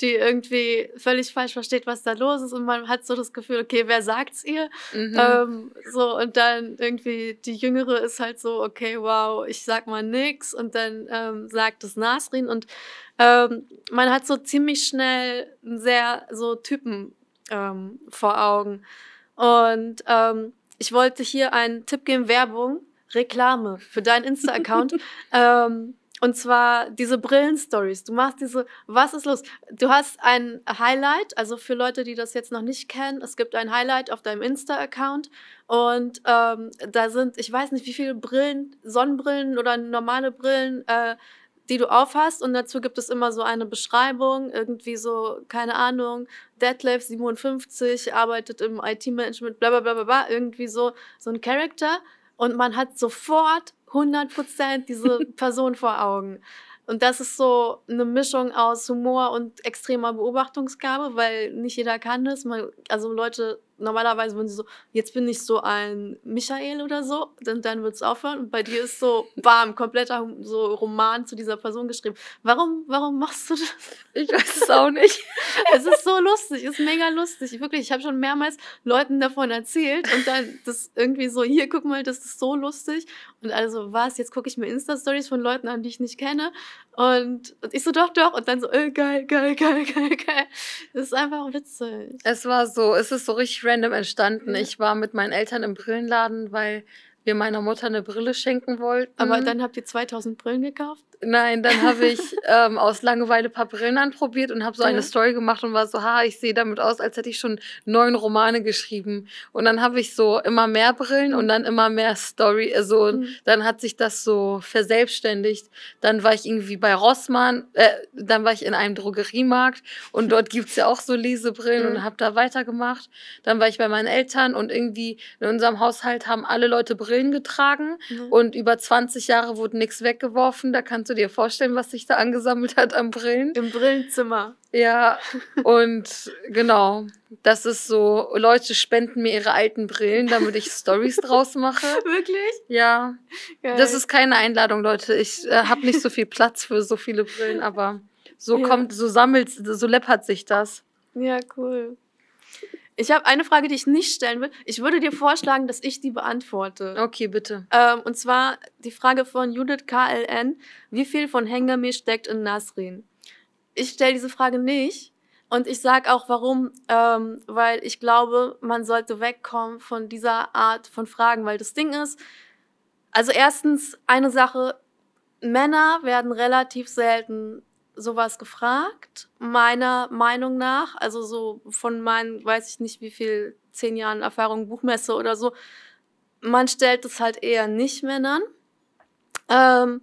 die irgendwie völlig falsch versteht, was da los ist und man hat so das Gefühl, okay, wer sagt's ihr? Mhm. Ähm, so und dann irgendwie die Jüngere ist halt so, okay, wow, ich sag mal nix und dann ähm, sagt es Nasrin und ähm, man hat so ziemlich schnell sehr so Typen ähm, vor Augen und ähm, ich wollte hier einen Tipp geben, Werbung, Reklame für deinen Insta-Account. ähm, und zwar diese Brillen-Stories. Du machst diese, was ist los? Du hast ein Highlight, also für Leute, die das jetzt noch nicht kennen, es gibt ein Highlight auf deinem Insta-Account und ähm, da sind, ich weiß nicht, wie viele Brillen, Sonnenbrillen oder normale Brillen äh, die du aufhast und dazu gibt es immer so eine Beschreibung, irgendwie so, keine Ahnung, Detlef 57 arbeitet im IT-Management, bla bla bla bla, irgendwie so, so ein Charakter und man hat sofort 100% diese Person vor Augen. Und das ist so eine Mischung aus Humor und extremer Beobachtungsgabe, weil nicht jeder kann das. Man, also Leute normalerweise würden sie so, jetzt bin ich so ein Michael oder so, dann, dann wird es aufhören. Und bei dir ist so, bam, kompletter so Roman zu dieser Person geschrieben. Warum, warum machst du das? Ich weiß es auch nicht. es ist so lustig, es ist mega lustig. wirklich, ich habe schon mehrmals Leuten davon erzählt und dann das irgendwie so, hier, guck mal, das ist so lustig. Und also, was, jetzt gucke ich mir Insta-Stories von Leuten an, die ich nicht kenne. Und, und ich so, doch, doch. Und dann so, äh, geil, geil, geil, geil, geil. Das ist einfach witzig. Es war so, es ist so richtig random entstanden. Ich war mit meinen Eltern im Brillenladen, weil wir meiner Mutter eine Brille schenken wollten. Aber dann habt ihr 2000 Brillen gekauft? Nein, dann habe ich ähm, aus Langeweile ein paar Brillen anprobiert und habe so eine ja. Story gemacht und war so, ha, ich sehe damit aus, als hätte ich schon neun Romane geschrieben. Und dann habe ich so immer mehr Brillen und mhm. dann immer mehr Story. Also mhm. dann hat sich das so verselbstständigt. Dann war ich irgendwie bei Rossmann, äh, dann war ich in einem Drogeriemarkt und hm. dort gibt es ja auch so Lesebrillen mhm. und hm. habe da weitergemacht. Dann war ich bei meinen Eltern und irgendwie in unserem Haushalt haben alle Leute Brillen Brillen getragen mhm. und über 20 Jahre wurde nichts weggeworfen. Da kannst du dir vorstellen, was sich da angesammelt hat an Brillen. Im Brillenzimmer. Ja, und genau, das ist so, Leute spenden mir ihre alten Brillen, damit ich Stories draus mache. Wirklich? Ja. Geil. Das ist keine Einladung, Leute. Ich äh, habe nicht so viel Platz für so viele Brillen, aber so ja. kommt, so sammelt, so läppert sich das. Ja, cool. Ich habe eine Frage, die ich nicht stellen will. Ich würde dir vorschlagen, dass ich die beantworte. Okay, bitte. Ähm, und zwar die Frage von Judith KLN. Wie viel von Hengame steckt in Nasrin? Ich stelle diese Frage nicht. Und ich sage auch warum, ähm, weil ich glaube, man sollte wegkommen von dieser Art von Fragen, weil das Ding ist, also erstens eine Sache, Männer werden relativ selten sowas gefragt, meiner Meinung nach. Also so von meinen, weiß ich nicht wie viel, zehn Jahren Erfahrung, Buchmesse oder so. Man stellt es halt eher nicht Männern. Ähm,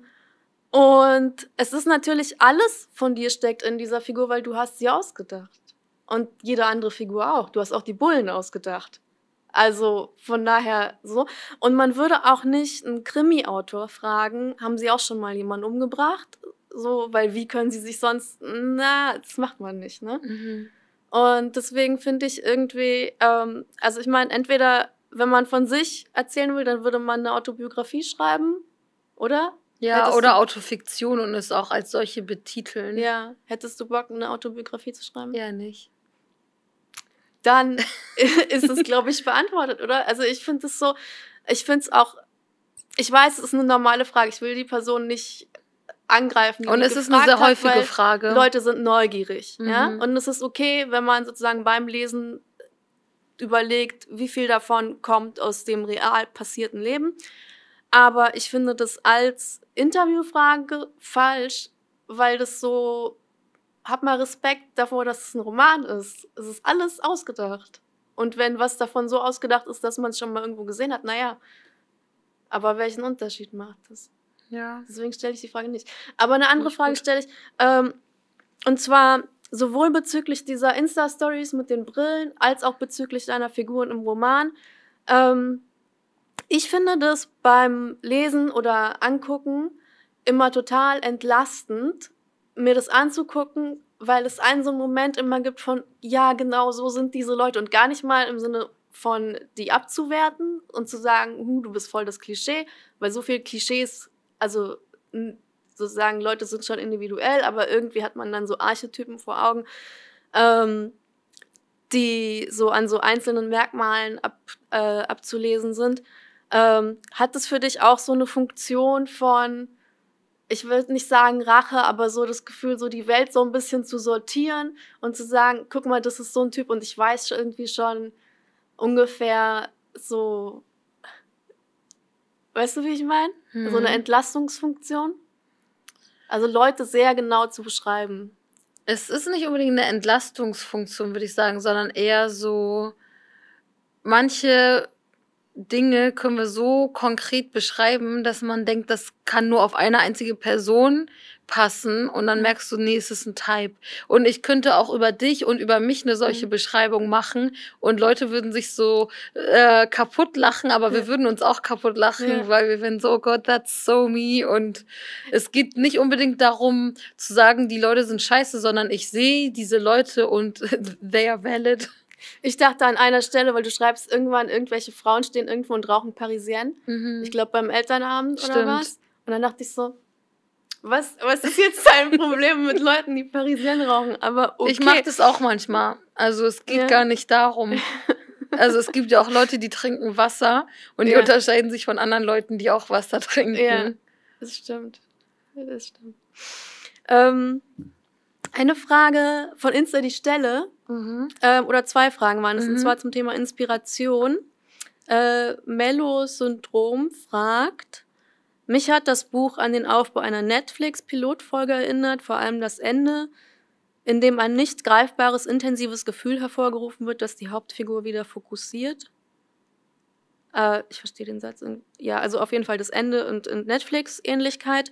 und es ist natürlich alles von dir steckt in dieser Figur, weil du hast sie ausgedacht. Und jede andere Figur auch. Du hast auch die Bullen ausgedacht. Also von daher so. Und man würde auch nicht einen Krimi-Autor fragen, haben sie auch schon mal jemanden umgebracht? so, weil wie können sie sich sonst, na, das macht man nicht, ne? Mhm. Und deswegen finde ich irgendwie, ähm, also ich meine, entweder wenn man von sich erzählen will, dann würde man eine Autobiografie schreiben, oder? Ja, Hättest oder du... Autofiktion und es auch als solche betiteln. Ja. Hättest du Bock, eine Autobiografie zu schreiben? Ja, nicht. Dann ist es, glaube ich, beantwortet, oder? Also ich finde es so, ich finde es auch, ich weiß, es ist eine normale Frage. Ich will die Person nicht angreifen. Und es ist eine sehr häufige hat, Frage. Leute sind neugierig. Mhm. Ja? Und es ist okay, wenn man sozusagen beim Lesen überlegt, wie viel davon kommt aus dem real passierten Leben. Aber ich finde das als Interviewfrage falsch, weil das so, hab mal Respekt davor, dass es ein Roman ist. Es ist alles ausgedacht. Und wenn was davon so ausgedacht ist, dass man es schon mal irgendwo gesehen hat, naja. Aber welchen Unterschied macht das? Ja. Deswegen stelle ich die Frage nicht. Aber eine andere Frage stelle ich. Ähm, und zwar sowohl bezüglich dieser Insta-Stories mit den Brillen, als auch bezüglich deiner Figuren im Roman. Ähm, ich finde das beim Lesen oder Angucken immer total entlastend, mir das anzugucken, weil es einen so einen Moment immer gibt von, ja, genau so sind diese Leute und gar nicht mal im Sinne von die abzuwerten und zu sagen, du bist voll das Klischee, weil so viele Klischees also sozusagen Leute sind schon individuell, aber irgendwie hat man dann so Archetypen vor Augen, ähm, die so an so einzelnen Merkmalen ab, äh, abzulesen sind. Ähm, hat das für dich auch so eine Funktion von, ich will nicht sagen Rache, aber so das Gefühl, so die Welt so ein bisschen zu sortieren und zu sagen, guck mal, das ist so ein Typ und ich weiß irgendwie schon ungefähr so, Weißt du, wie ich meine? Hm. So eine hm. Entlastungsfunktion. Also Leute sehr genau zu beschreiben. Es ist nicht unbedingt eine Entlastungsfunktion, würde ich sagen, sondern eher so, manche Dinge können wir so konkret beschreiben, dass man denkt, das kann nur auf eine einzige Person passen und dann merkst du, nee, es ist ein Type. Und ich könnte auch über dich und über mich eine solche mhm. Beschreibung machen und Leute würden sich so äh, kaputt lachen, aber ja. wir würden uns auch kaputt lachen, ja. weil wir wären so, oh Gott, that's so me. Und es geht nicht unbedingt darum zu sagen, die Leute sind scheiße, sondern ich sehe diese Leute und they are valid. Ich dachte an einer Stelle, weil du schreibst, irgendwann irgendwelche Frauen stehen irgendwo und rauchen Parisien. Mhm. Ich glaube beim Elternabend Stimmt. oder was. Und dann dachte ich so, was, was ist jetzt dein Problem mit Leuten, die Parisien rauchen? Aber okay. Ich mache das auch manchmal. Also es geht ja. gar nicht darum. Also es gibt ja auch Leute, die trinken Wasser und die unterscheiden sich von anderen Leuten, die auch Wasser trinken. Ja, das stimmt. Das stimmt. Ähm, eine Frage von Insta, die stelle, mhm. ähm, oder zwei Fragen waren es, mhm. und zwar zum Thema Inspiration. Äh, Mello-Syndrom fragt, mich hat das Buch an den Aufbau einer Netflix-Pilotfolge erinnert, vor allem das Ende, in dem ein nicht greifbares, intensives Gefühl hervorgerufen wird, das die Hauptfigur wieder fokussiert. Äh, ich verstehe den Satz. Ja, also auf jeden Fall das Ende und, und Netflix-Ähnlichkeit.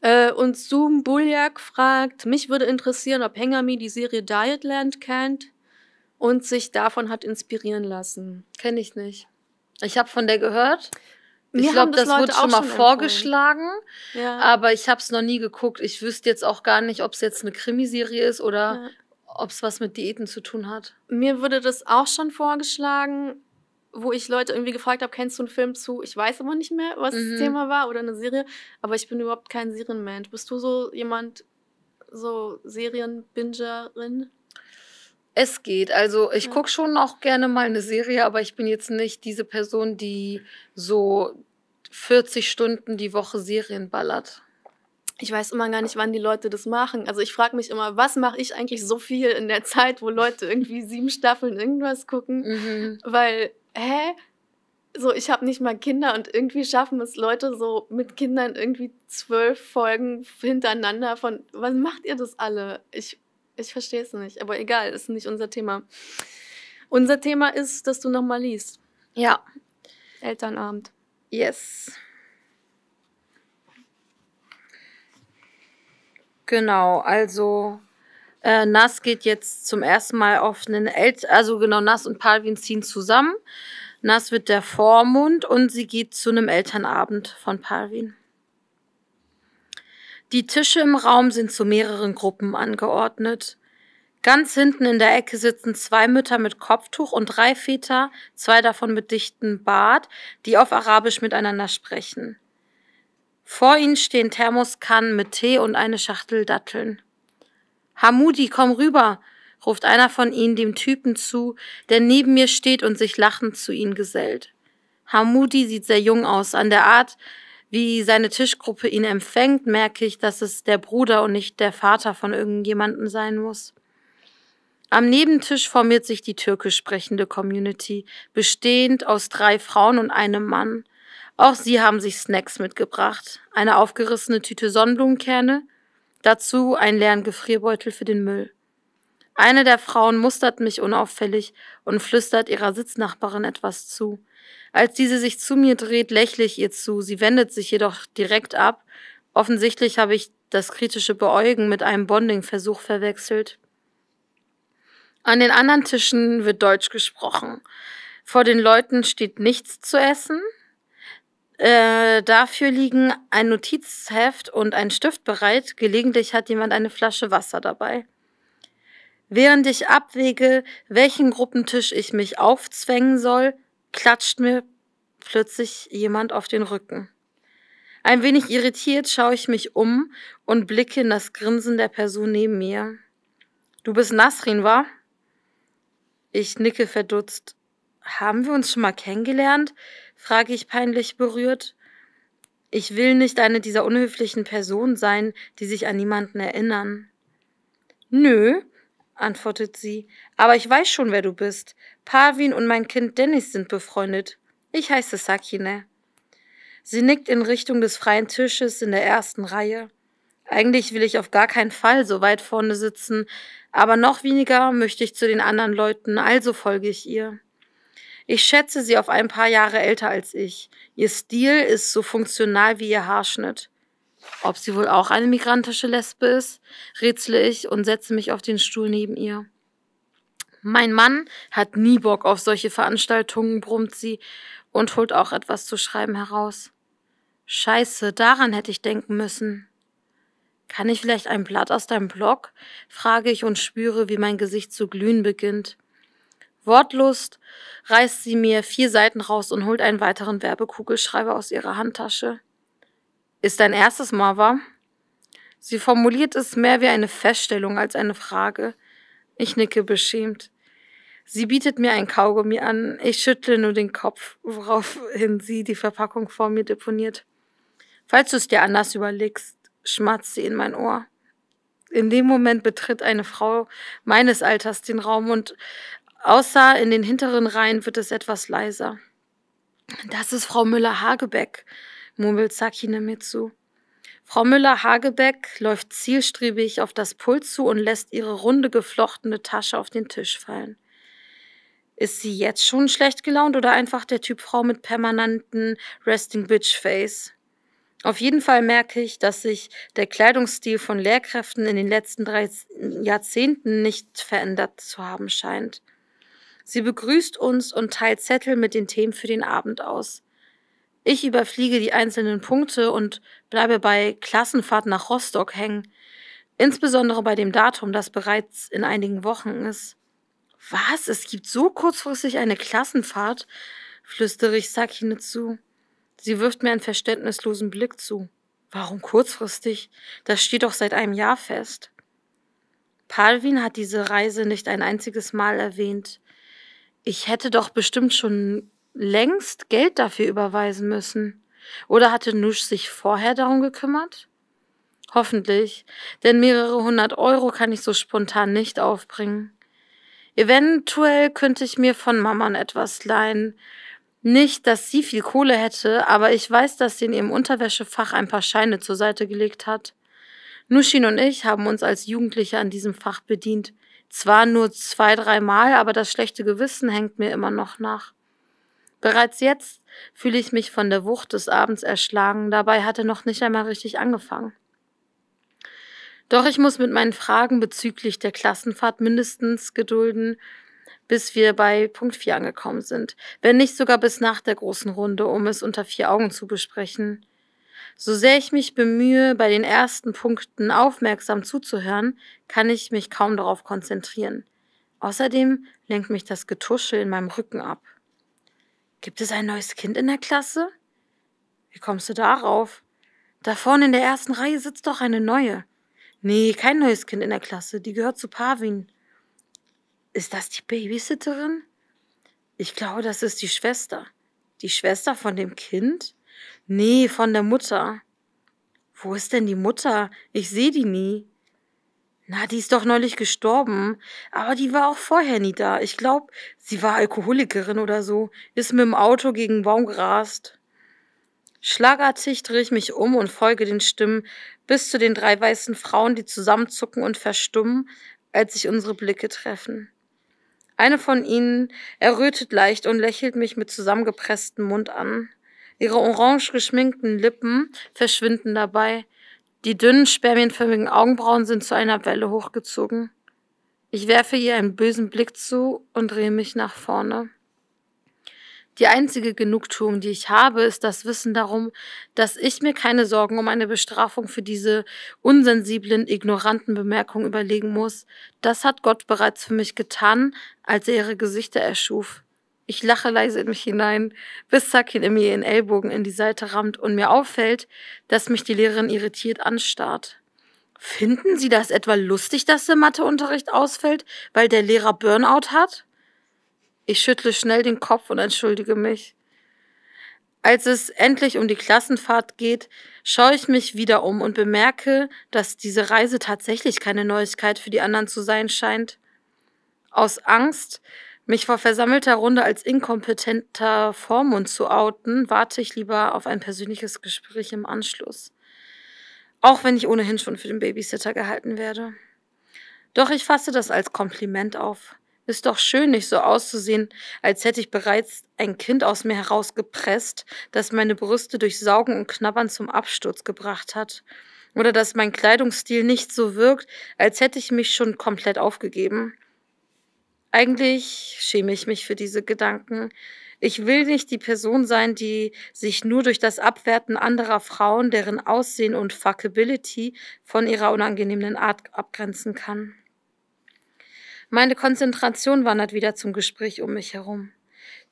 Äh, und Zoom Buljak fragt, mich würde interessieren, ob Hengami die Serie Dietland kennt und sich davon hat inspirieren lassen. Kenne ich nicht. Ich habe von der gehört ich glaube, das, das wurde schon mal schon vorgeschlagen, ja. aber ich habe es noch nie geguckt. Ich wüsste jetzt auch gar nicht, ob es jetzt eine Krimiserie ist oder ja. ob es was mit Diäten zu tun hat. Mir wurde das auch schon vorgeschlagen, wo ich Leute irgendwie gefragt habe, kennst du einen Film zu? Ich weiß aber nicht mehr, was mhm. das Thema war oder eine Serie, aber ich bin überhaupt kein Serienmensch. Bist du so jemand, so Serienbingerin? Es geht. Also ich gucke schon auch gerne mal eine Serie, aber ich bin jetzt nicht diese Person, die so 40 Stunden die Woche Serien ballert. Ich weiß immer gar nicht, wann die Leute das machen. Also ich frage mich immer, was mache ich eigentlich so viel in der Zeit, wo Leute irgendwie sieben Staffeln irgendwas gucken? Mhm. Weil, hä? so, ich habe nicht mal Kinder und irgendwie schaffen es Leute so mit Kindern irgendwie zwölf Folgen hintereinander von, was macht ihr das alle? Ich, ich verstehe es nicht, aber egal, ist nicht unser Thema. Unser Thema ist, dass du nochmal liest. Ja. Elternabend. Yes. Genau, also äh, Nas geht jetzt zum ersten Mal auf einen Eltern, also genau, Nas und Palvin ziehen zusammen. Nas wird der Vormund und sie geht zu einem Elternabend von Palvin. Die Tische im Raum sind zu mehreren Gruppen angeordnet. Ganz hinten in der Ecke sitzen zwei Mütter mit Kopftuch und drei Väter, zwei davon mit dichtem Bart, die auf Arabisch miteinander sprechen. Vor ihnen stehen Thermoskannen mit Tee und eine Schachtel Datteln. Hamudi, komm rüber, ruft einer von ihnen dem Typen zu, der neben mir steht und sich lachend zu ihnen gesellt. Hamudi sieht sehr jung aus. An der Art, wie seine Tischgruppe ihn empfängt, merke ich, dass es der Bruder und nicht der Vater von irgendjemandem sein muss. Am Nebentisch formiert sich die türkisch sprechende Community, bestehend aus drei Frauen und einem Mann. Auch sie haben sich Snacks mitgebracht. Eine aufgerissene Tüte Sonnenblumenkerne, dazu einen leeren Gefrierbeutel für den Müll. Eine der Frauen mustert mich unauffällig und flüstert ihrer Sitznachbarin etwas zu. Als diese sich zu mir dreht, lächle ich ihr zu. Sie wendet sich jedoch direkt ab. Offensichtlich habe ich das kritische Beäugen mit einem Bonding-Versuch verwechselt. An den anderen Tischen wird Deutsch gesprochen. Vor den Leuten steht nichts zu essen. Äh, dafür liegen ein Notizheft und ein Stift bereit. Gelegentlich hat jemand eine Flasche Wasser dabei. Während ich abwäge, welchen Gruppentisch ich mich aufzwängen soll, klatscht mir plötzlich jemand auf den Rücken. Ein wenig irritiert schaue ich mich um und blicke in das Grinsen der Person neben mir. Du bist Nasrin, wa? Ich nicke verdutzt. Haben wir uns schon mal kennengelernt? frage ich peinlich berührt. Ich will nicht eine dieser unhöflichen Personen sein, die sich an niemanden erinnern. Nö, antwortet sie, aber ich weiß schon, wer du bist. Parvin und mein Kind Dennis sind befreundet. Ich heiße Sakine. Sie nickt in Richtung des freien Tisches in der ersten Reihe. Eigentlich will ich auf gar keinen Fall so weit vorne sitzen, aber noch weniger möchte ich zu den anderen Leuten, also folge ich ihr. Ich schätze sie auf ein paar Jahre älter als ich. Ihr Stil ist so funktional wie ihr Haarschnitt. Ob sie wohl auch eine migrantische Lesbe ist, rätsle ich und setze mich auf den Stuhl neben ihr. Mein Mann hat nie Bock auf solche Veranstaltungen, brummt sie und holt auch etwas zu schreiben heraus. Scheiße, daran hätte ich denken müssen. Kann ich vielleicht ein Blatt aus deinem Blog? frage ich und spüre, wie mein Gesicht zu glühen beginnt. Wortlust reißt sie mir vier Seiten raus und holt einen weiteren Werbekugelschreiber aus ihrer Handtasche. Ist dein erstes Mal wahr? Sie formuliert es mehr wie eine Feststellung als eine Frage. Ich nicke beschämt. Sie bietet mir ein Kaugummi an. Ich schüttle nur den Kopf, woraufhin sie die Verpackung vor mir deponiert. Falls du es dir anders überlegst, schmatzt sie in mein Ohr. In dem Moment betritt eine Frau meines Alters den Raum und außer in den hinteren Reihen wird es etwas leiser. Das ist Frau Müller-Hagebeck, murmelt Sakine mir zu. Frau Müller-Hagebeck läuft zielstrebig auf das Pult zu und lässt ihre runde geflochtene Tasche auf den Tisch fallen. Ist sie jetzt schon schlecht gelaunt oder einfach der Typ Frau mit permanenten Resting Bitch Face? Auf jeden Fall merke ich, dass sich der Kleidungsstil von Lehrkräften in den letzten drei Jahrzehnten nicht verändert zu haben scheint. Sie begrüßt uns und teilt Zettel mit den Themen für den Abend aus. Ich überfliege die einzelnen Punkte und bleibe bei Klassenfahrt nach Rostock hängen, insbesondere bei dem Datum, das bereits in einigen Wochen ist. Was? Es gibt so kurzfristig eine Klassenfahrt? flüstere ich Sakine zu. Sie wirft mir einen verständnislosen Blick zu. Warum kurzfristig? Das steht doch seit einem Jahr fest. Palvin hat diese Reise nicht ein einziges Mal erwähnt. Ich hätte doch bestimmt schon längst Geld dafür überweisen müssen. Oder hatte Nusch sich vorher darum gekümmert? Hoffentlich, denn mehrere hundert Euro kann ich so spontan nicht aufbringen. Eventuell könnte ich mir von Maman etwas leihen nicht, dass sie viel Kohle hätte, aber ich weiß, dass sie in ihrem Unterwäschefach ein paar Scheine zur Seite gelegt hat. Nushin und ich haben uns als Jugendliche an diesem Fach bedient. Zwar nur zwei, dreimal, aber das schlechte Gewissen hängt mir immer noch nach. Bereits jetzt fühle ich mich von der Wucht des Abends erschlagen, dabei hatte noch nicht einmal richtig angefangen. Doch ich muss mit meinen Fragen bezüglich der Klassenfahrt mindestens gedulden, bis wir bei Punkt 4 angekommen sind, wenn nicht sogar bis nach der großen Runde, um es unter vier Augen zu besprechen. So sehr ich mich bemühe, bei den ersten Punkten aufmerksam zuzuhören, kann ich mich kaum darauf konzentrieren. Außerdem lenkt mich das Getuschel in meinem Rücken ab. Gibt es ein neues Kind in der Klasse? Wie kommst du darauf? Da vorne in der ersten Reihe sitzt doch eine neue. Nee, kein neues Kind in der Klasse, die gehört zu Pavin ist das die Babysitterin? Ich glaube, das ist die Schwester. Die Schwester von dem Kind? Nee, von der Mutter. Wo ist denn die Mutter? Ich sehe die nie. Na, die ist doch neulich gestorben. Aber die war auch vorher nie da. Ich glaube, sie war Alkoholikerin oder so. Ist mit dem Auto gegen einen Baum gerast. Schlagartig drehe ich mich um und folge den Stimmen bis zu den drei weißen Frauen, die zusammenzucken und verstummen, als sich unsere Blicke treffen. Eine von ihnen errötet leicht und lächelt mich mit zusammengepresstem Mund an. Ihre orange geschminkten Lippen verschwinden dabei. Die dünnen, spermienförmigen Augenbrauen sind zu einer Welle hochgezogen. Ich werfe ihr einen bösen Blick zu und drehe mich nach vorne. Die einzige Genugtuung, die ich habe, ist das Wissen darum, dass ich mir keine Sorgen um eine Bestrafung für diese unsensiblen, ignoranten Bemerkungen überlegen muss. Das hat Gott bereits für mich getan, als er ihre Gesichter erschuf. Ich lache leise in mich hinein, bis Sakin in mir ihren Ellbogen in die Seite rammt und mir auffällt, dass mich die Lehrerin irritiert anstarrt. Finden Sie das etwa lustig, dass der Matheunterricht ausfällt, weil der Lehrer Burnout hat? Ich schüttle schnell den Kopf und entschuldige mich. Als es endlich um die Klassenfahrt geht, schaue ich mich wieder um und bemerke, dass diese Reise tatsächlich keine Neuigkeit für die anderen zu sein scheint. Aus Angst, mich vor versammelter Runde als inkompetenter Vormund zu outen, warte ich lieber auf ein persönliches Gespräch im Anschluss. Auch wenn ich ohnehin schon für den Babysitter gehalten werde. Doch ich fasse das als Kompliment auf. Ist doch schön, nicht so auszusehen, als hätte ich bereits ein Kind aus mir herausgepresst, das meine Brüste durch Saugen und Knabbern zum Absturz gebracht hat. Oder dass mein Kleidungsstil nicht so wirkt, als hätte ich mich schon komplett aufgegeben. Eigentlich schäme ich mich für diese Gedanken. Ich will nicht die Person sein, die sich nur durch das Abwerten anderer Frauen, deren Aussehen und Fuckability von ihrer unangenehmen Art abgrenzen kann. Meine Konzentration wandert wieder zum Gespräch um mich herum.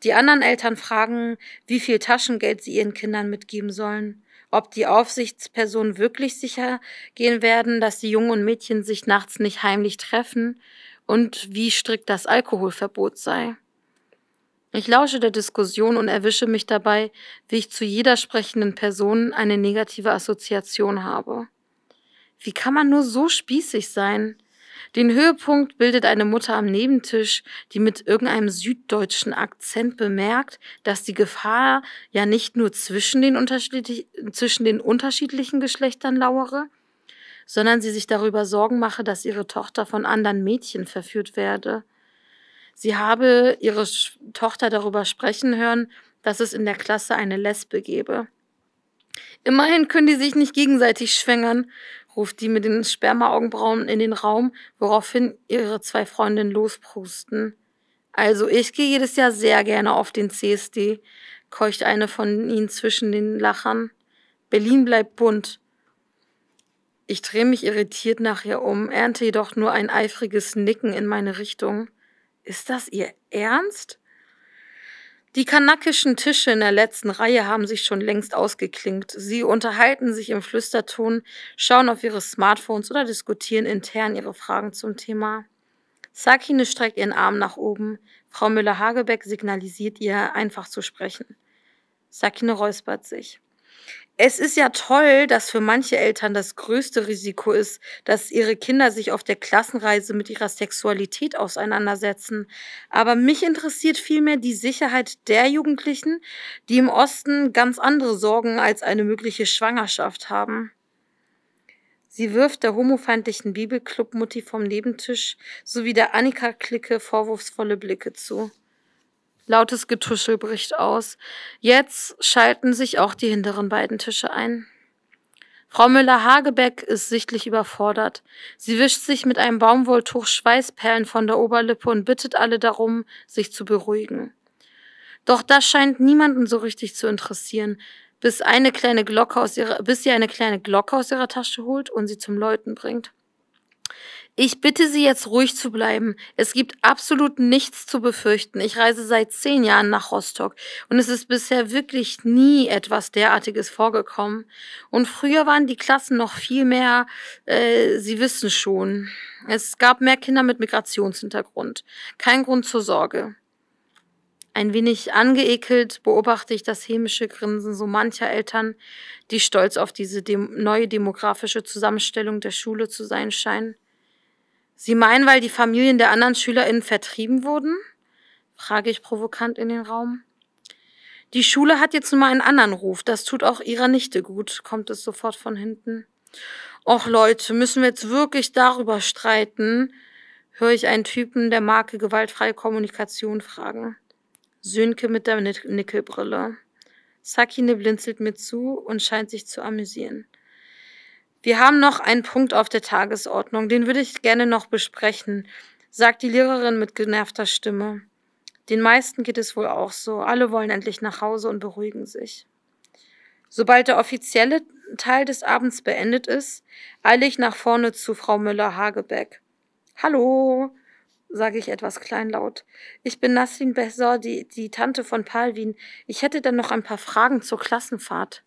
Die anderen Eltern fragen, wie viel Taschengeld sie ihren Kindern mitgeben sollen, ob die Aufsichtspersonen wirklich sicher gehen werden, dass die Jungen und Mädchen sich nachts nicht heimlich treffen und wie strikt das Alkoholverbot sei. Ich lausche der Diskussion und erwische mich dabei, wie ich zu jeder sprechenden Person eine negative Assoziation habe. Wie kann man nur so spießig sein? Den Höhepunkt bildet eine Mutter am Nebentisch, die mit irgendeinem süddeutschen Akzent bemerkt, dass die Gefahr ja nicht nur zwischen den, unterschiedlich, zwischen den unterschiedlichen Geschlechtern lauere, sondern sie sich darüber Sorgen mache, dass ihre Tochter von anderen Mädchen verführt werde. Sie habe ihre Tochter darüber sprechen hören, dass es in der Klasse eine Lesbe gebe. Immerhin können die sich nicht gegenseitig schwängern ruft die mit den Sperma-Augenbrauen in den Raum, woraufhin ihre zwei Freundinnen losprusten. Also ich gehe jedes Jahr sehr gerne auf den CSD, keucht eine von ihnen zwischen den Lachern. Berlin bleibt bunt. Ich drehe mich irritiert nach ihr um, ernte jedoch nur ein eifriges Nicken in meine Richtung. Ist das ihr Ernst? Die kanakischen Tische in der letzten Reihe haben sich schon längst ausgeklinkt. Sie unterhalten sich im Flüsterton, schauen auf ihre Smartphones oder diskutieren intern ihre Fragen zum Thema. Sakine streckt ihren Arm nach oben. Frau Müller-Hagebeck signalisiert ihr, einfach zu sprechen. Sakine räuspert sich. Es ist ja toll, dass für manche Eltern das größte Risiko ist, dass ihre Kinder sich auf der Klassenreise mit ihrer Sexualität auseinandersetzen. Aber mich interessiert vielmehr die Sicherheit der Jugendlichen, die im Osten ganz andere Sorgen als eine mögliche Schwangerschaft haben. Sie wirft der homofeindlichen Bibelclub-Mutti vom Nebentisch sowie der Annika-Clique vorwurfsvolle Blicke zu. Lautes Getuschel bricht aus. Jetzt schalten sich auch die hinteren beiden Tische ein. Frau Müller-Hagebeck ist sichtlich überfordert. Sie wischt sich mit einem Baumwolltuch Schweißperlen von der Oberlippe und bittet alle darum, sich zu beruhigen. Doch das scheint niemanden so richtig zu interessieren, bis eine kleine Glocke aus ihrer, bis sie eine kleine Glocke aus ihrer Tasche holt und sie zum Läuten bringt. Ich bitte Sie jetzt ruhig zu bleiben. Es gibt absolut nichts zu befürchten. Ich reise seit zehn Jahren nach Rostock und es ist bisher wirklich nie etwas derartiges vorgekommen. Und früher waren die Klassen noch viel mehr, äh, Sie wissen schon. Es gab mehr Kinder mit Migrationshintergrund. Kein Grund zur Sorge. Ein wenig angeekelt beobachte ich das hämische Grinsen so mancher Eltern, die stolz auf diese dem neue demografische Zusammenstellung der Schule zu sein scheinen. Sie meinen, weil die Familien der anderen SchülerInnen vertrieben wurden? frage ich provokant in den Raum. Die Schule hat jetzt nun mal einen anderen Ruf. Das tut auch ihrer Nichte gut, kommt es sofort von hinten. Och Leute, müssen wir jetzt wirklich darüber streiten? höre ich einen Typen der Marke gewaltfreie Kommunikation fragen. Sönke mit der Nickelbrille. Sakine blinzelt mir zu und scheint sich zu amüsieren. Wir haben noch einen Punkt auf der Tagesordnung, den würde ich gerne noch besprechen, sagt die Lehrerin mit genervter Stimme. Den meisten geht es wohl auch so. Alle wollen endlich nach Hause und beruhigen sich. Sobald der offizielle Teil des Abends beendet ist, eile ich nach vorne zu Frau Müller-Hagebeck. Hallo, sage ich etwas kleinlaut. Ich bin Nassim Besor, die, die Tante von Palwin. Ich hätte dann noch ein paar Fragen zur Klassenfahrt.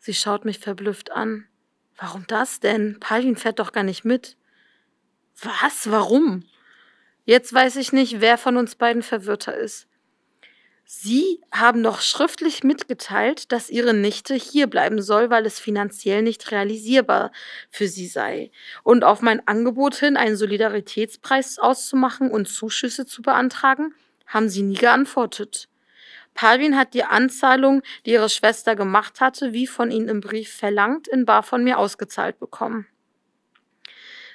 Sie schaut mich verblüfft an. Warum das denn? Palin fährt doch gar nicht mit. Was? Warum? Jetzt weiß ich nicht, wer von uns beiden verwirrter ist. Sie haben doch schriftlich mitgeteilt, dass Ihre Nichte hier bleiben soll, weil es finanziell nicht realisierbar für sie sei. Und auf mein Angebot hin, einen Solidaritätspreis auszumachen und Zuschüsse zu beantragen, haben Sie nie geantwortet. Pervin hat die Anzahlung, die ihre Schwester gemacht hatte, wie von ihnen im Brief verlangt, in bar von mir ausgezahlt bekommen.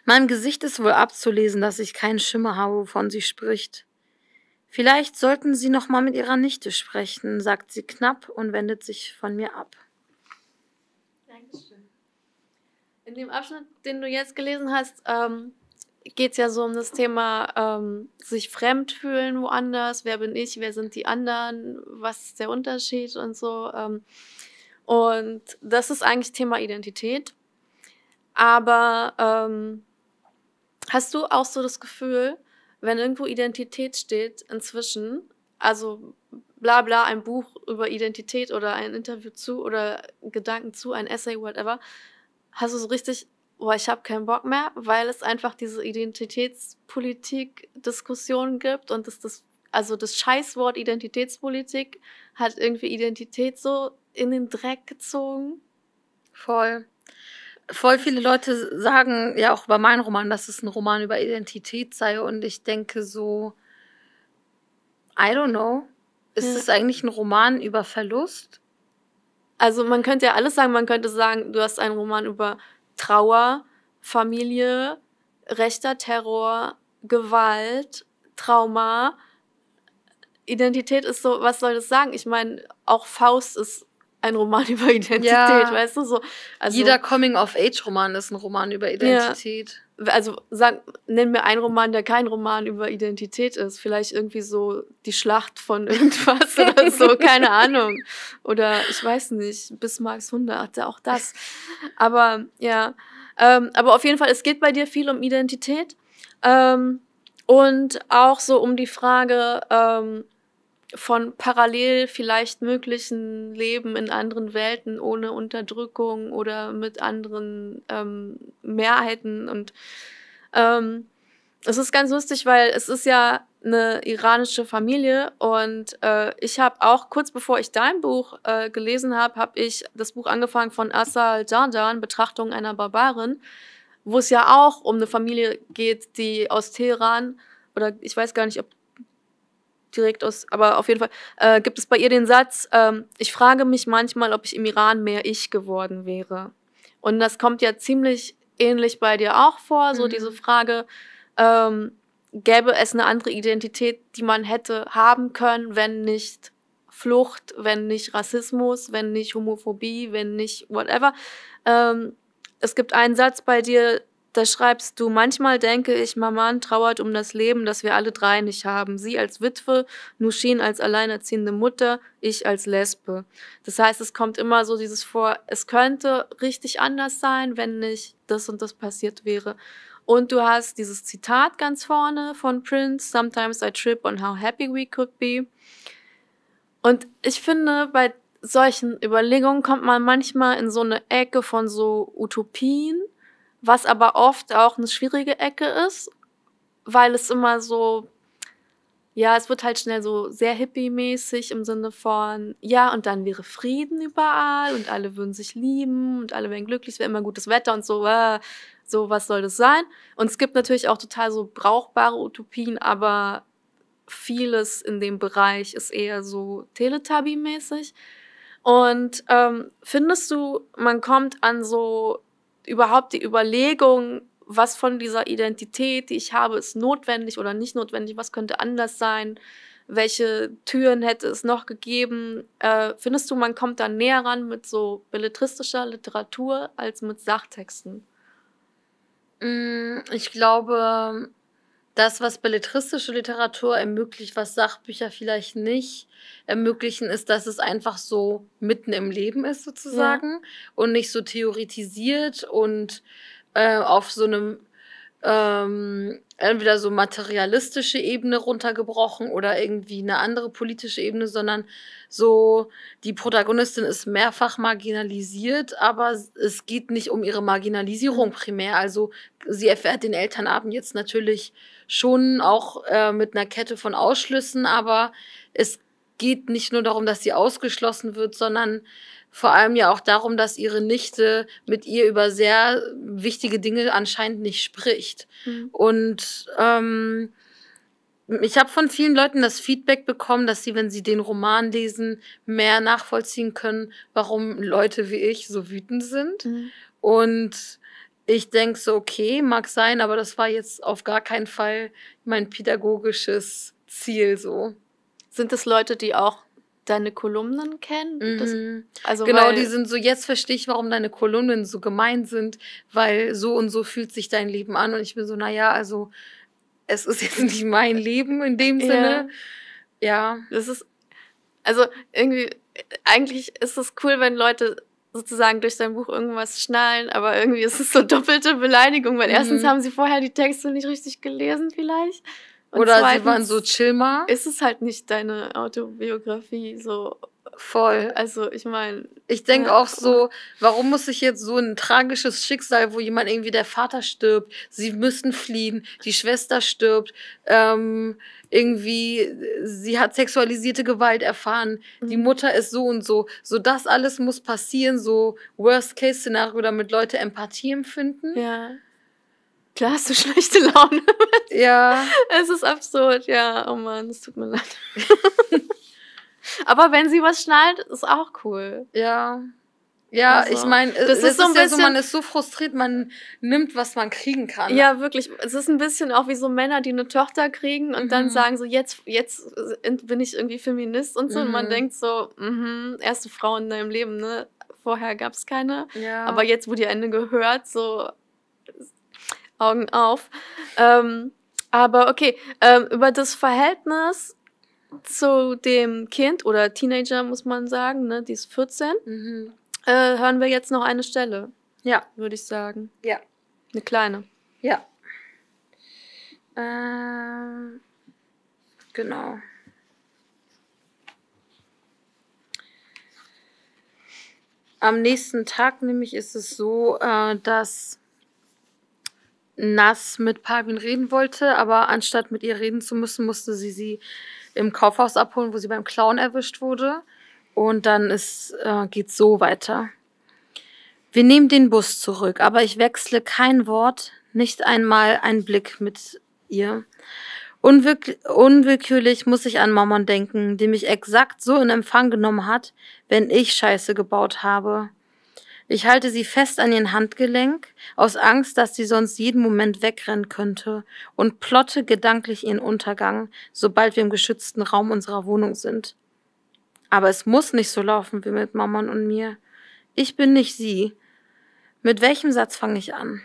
Meinem Gesicht ist wohl abzulesen, dass ich keinen Schimmer habe, wovon sie spricht. Vielleicht sollten Sie noch mal mit Ihrer Nichte sprechen, sagt sie knapp und wendet sich von mir ab. Dankeschön. In dem Abschnitt, den du jetzt gelesen hast, ähm, geht es ja so um das Thema ähm, sich fremd fühlen woanders, wer bin ich, wer sind die anderen, was ist der Unterschied und so. Ähm, und das ist eigentlich Thema Identität. Aber ähm, hast du auch so das Gefühl, wenn irgendwo Identität steht inzwischen, also bla bla, ein Buch über Identität oder ein Interview zu oder Gedanken zu, ein Essay, whatever, hast du so richtig boah, ich habe keinen Bock mehr, weil es einfach diese Identitätspolitik-Diskussion gibt und das, das, also das Scheißwort Identitätspolitik hat irgendwie Identität so in den Dreck gezogen. Voll. Voll viele Leute sagen ja auch über meinen Roman, dass es ein Roman über Identität sei und ich denke so, I don't know. Ist ja. es eigentlich ein Roman über Verlust? Also man könnte ja alles sagen, man könnte sagen, du hast einen Roman über Trauer, Familie, rechter Terror, Gewalt, Trauma. Identität ist so, was soll das sagen? Ich meine, auch Faust ist ein Roman über Identität, ja. weißt du? So, also, Jeder Coming-of-Age-Roman ist ein Roman über Identität. Ja also sag, nenn mir einen Roman, der kein Roman über Identität ist. Vielleicht irgendwie so die Schlacht von irgendwas oder so, keine Ahnung. Oder ich weiß nicht, Bismarcks Hunde hatte auch das. Aber ja, ähm, aber auf jeden Fall, es geht bei dir viel um Identität ähm, und auch so um die Frage, ähm, von parallel vielleicht möglichen Leben in anderen Welten ohne Unterdrückung oder mit anderen ähm, Mehrheiten. Und ähm, es ist ganz lustig, weil es ist ja eine iranische Familie und äh, ich habe auch kurz bevor ich dein Buch äh, gelesen habe, habe ich das Buch angefangen von Asal Jardan, Betrachtung einer Barbarin, wo es ja auch um eine Familie geht, die aus Teheran oder ich weiß gar nicht, ob direkt aus, aber auf jeden Fall äh, gibt es bei ihr den Satz, ähm, ich frage mich manchmal, ob ich im Iran mehr ich geworden wäre. Und das kommt ja ziemlich ähnlich bei dir auch vor, so mhm. diese Frage, ähm, gäbe es eine andere Identität, die man hätte haben können, wenn nicht Flucht, wenn nicht Rassismus, wenn nicht Homophobie, wenn nicht whatever. Ähm, es gibt einen Satz bei dir, da schreibst du, manchmal denke ich, Maman trauert um das Leben, das wir alle drei nicht haben. Sie als Witwe, Nushin als alleinerziehende Mutter, ich als Lesbe. Das heißt, es kommt immer so dieses vor, es könnte richtig anders sein, wenn nicht das und das passiert wäre. Und du hast dieses Zitat ganz vorne von Prince, Sometimes I trip on how happy we could be. Und ich finde, bei solchen Überlegungen kommt man manchmal in so eine Ecke von so Utopien was aber oft auch eine schwierige Ecke ist, weil es immer so, ja, es wird halt schnell so sehr hippie-mäßig im Sinne von, ja, und dann wäre Frieden überall und alle würden sich lieben und alle wären glücklich, es wäre immer gutes Wetter und so, äh, so, was soll das sein? Und es gibt natürlich auch total so brauchbare Utopien, aber vieles in dem Bereich ist eher so Teletubby-mäßig. Und ähm, findest du, man kommt an so überhaupt die Überlegung, was von dieser Identität, die ich habe, ist notwendig oder nicht notwendig, was könnte anders sein, welche Türen hätte es noch gegeben. Äh, findest du, man kommt da näher ran mit so belletristischer Literatur als mit Sachtexten? Mm, ich glaube, das, was belletristische Literatur ermöglicht, was Sachbücher vielleicht nicht ermöglichen, ist, dass es einfach so mitten im Leben ist sozusagen ja. und nicht so theoretisiert und äh, auf so einem ähm, entweder so materialistische Ebene runtergebrochen oder irgendwie eine andere politische Ebene, sondern so, die Protagonistin ist mehrfach marginalisiert, aber es geht nicht um ihre Marginalisierung mhm. primär. Also sie erfährt den Elternabend jetzt natürlich schon auch äh, mit einer Kette von Ausschlüssen, aber es geht nicht nur darum, dass sie ausgeschlossen wird, sondern vor allem ja auch darum, dass ihre Nichte mit ihr über sehr wichtige Dinge anscheinend nicht spricht. Mhm. Und ähm, ich habe von vielen Leuten das Feedback bekommen, dass sie, wenn sie den Roman lesen, mehr nachvollziehen können, warum Leute wie ich so wütend sind. Mhm. Und ich denke so, okay, mag sein, aber das war jetzt auf gar keinen Fall mein pädagogisches Ziel so. Sind es Leute, die auch deine Kolumnen kennen. Mhm. Das, also genau, weil, die sind so, jetzt verstehe ich, warum deine Kolumnen so gemein sind, weil so und so fühlt sich dein Leben an. Und ich bin so, naja, also es ist jetzt nicht mein Leben in dem Sinne. Ja. ja. Das ist, also irgendwie, eigentlich ist es cool, wenn Leute sozusagen durch sein Buch irgendwas schnallen, aber irgendwie ist es so doppelte Beleidigung, weil mhm. erstens haben sie vorher die Texte nicht richtig gelesen vielleicht oder zweitens, sie waren so chill Ist es halt nicht deine Autobiografie so Voll. Also ich meine. Ich denke ja, auch so, warum muss ich jetzt so ein tragisches Schicksal, wo jemand irgendwie der Vater stirbt, sie müssen fliehen, die Schwester stirbt, ähm, irgendwie sie hat sexualisierte Gewalt erfahren, mhm. die Mutter ist so und so. So das alles muss passieren, so Worst-Case-Szenario, damit Leute Empathie empfinden. Ja. Klar hast du schlechte Laune. ja. Es ist absurd, ja. Oh Mann, es tut mir leid. Aber wenn sie was schnallt, ist auch cool. Ja. Ja, also, ich meine, das, ist, so ein ja bisschen, so, man ist so frustriert, man nimmt, was man kriegen kann. Ja, wirklich. Es ist ein bisschen auch wie so Männer, die eine Tochter kriegen und mhm. dann sagen so, jetzt, jetzt bin ich irgendwie Feminist und so. Mhm. Und man mhm. denkt so, mh, erste Frau in deinem Leben, ne? Vorher gab es keine. Ja. Aber jetzt, wo die eine gehört, so, Augen auf. Ähm, aber okay, ähm, über das Verhältnis zu dem Kind oder Teenager muss man sagen, ne, die ist 14, mhm. äh, hören wir jetzt noch eine Stelle. Ja. Würde ich sagen. Ja. Eine kleine. Ja. Ähm, genau. Am nächsten Tag nämlich ist es so, äh, dass nass mit Pavin reden wollte, aber anstatt mit ihr reden zu müssen, musste sie sie im Kaufhaus abholen, wo sie beim Clown erwischt wurde. Und dann ist, äh, geht's so weiter. Wir nehmen den Bus zurück, aber ich wechsle kein Wort, nicht einmal einen Blick mit ihr. Unwirk unwillkürlich muss ich an Mammon denken, die mich exakt so in Empfang genommen hat, wenn ich Scheiße gebaut habe. Ich halte sie fest an ihren Handgelenk, aus Angst, dass sie sonst jeden Moment wegrennen könnte, und plotte gedanklich ihren Untergang, sobald wir im geschützten Raum unserer Wohnung sind. Aber es muss nicht so laufen wie mit Mammon und mir. Ich bin nicht sie. Mit welchem Satz fange ich an?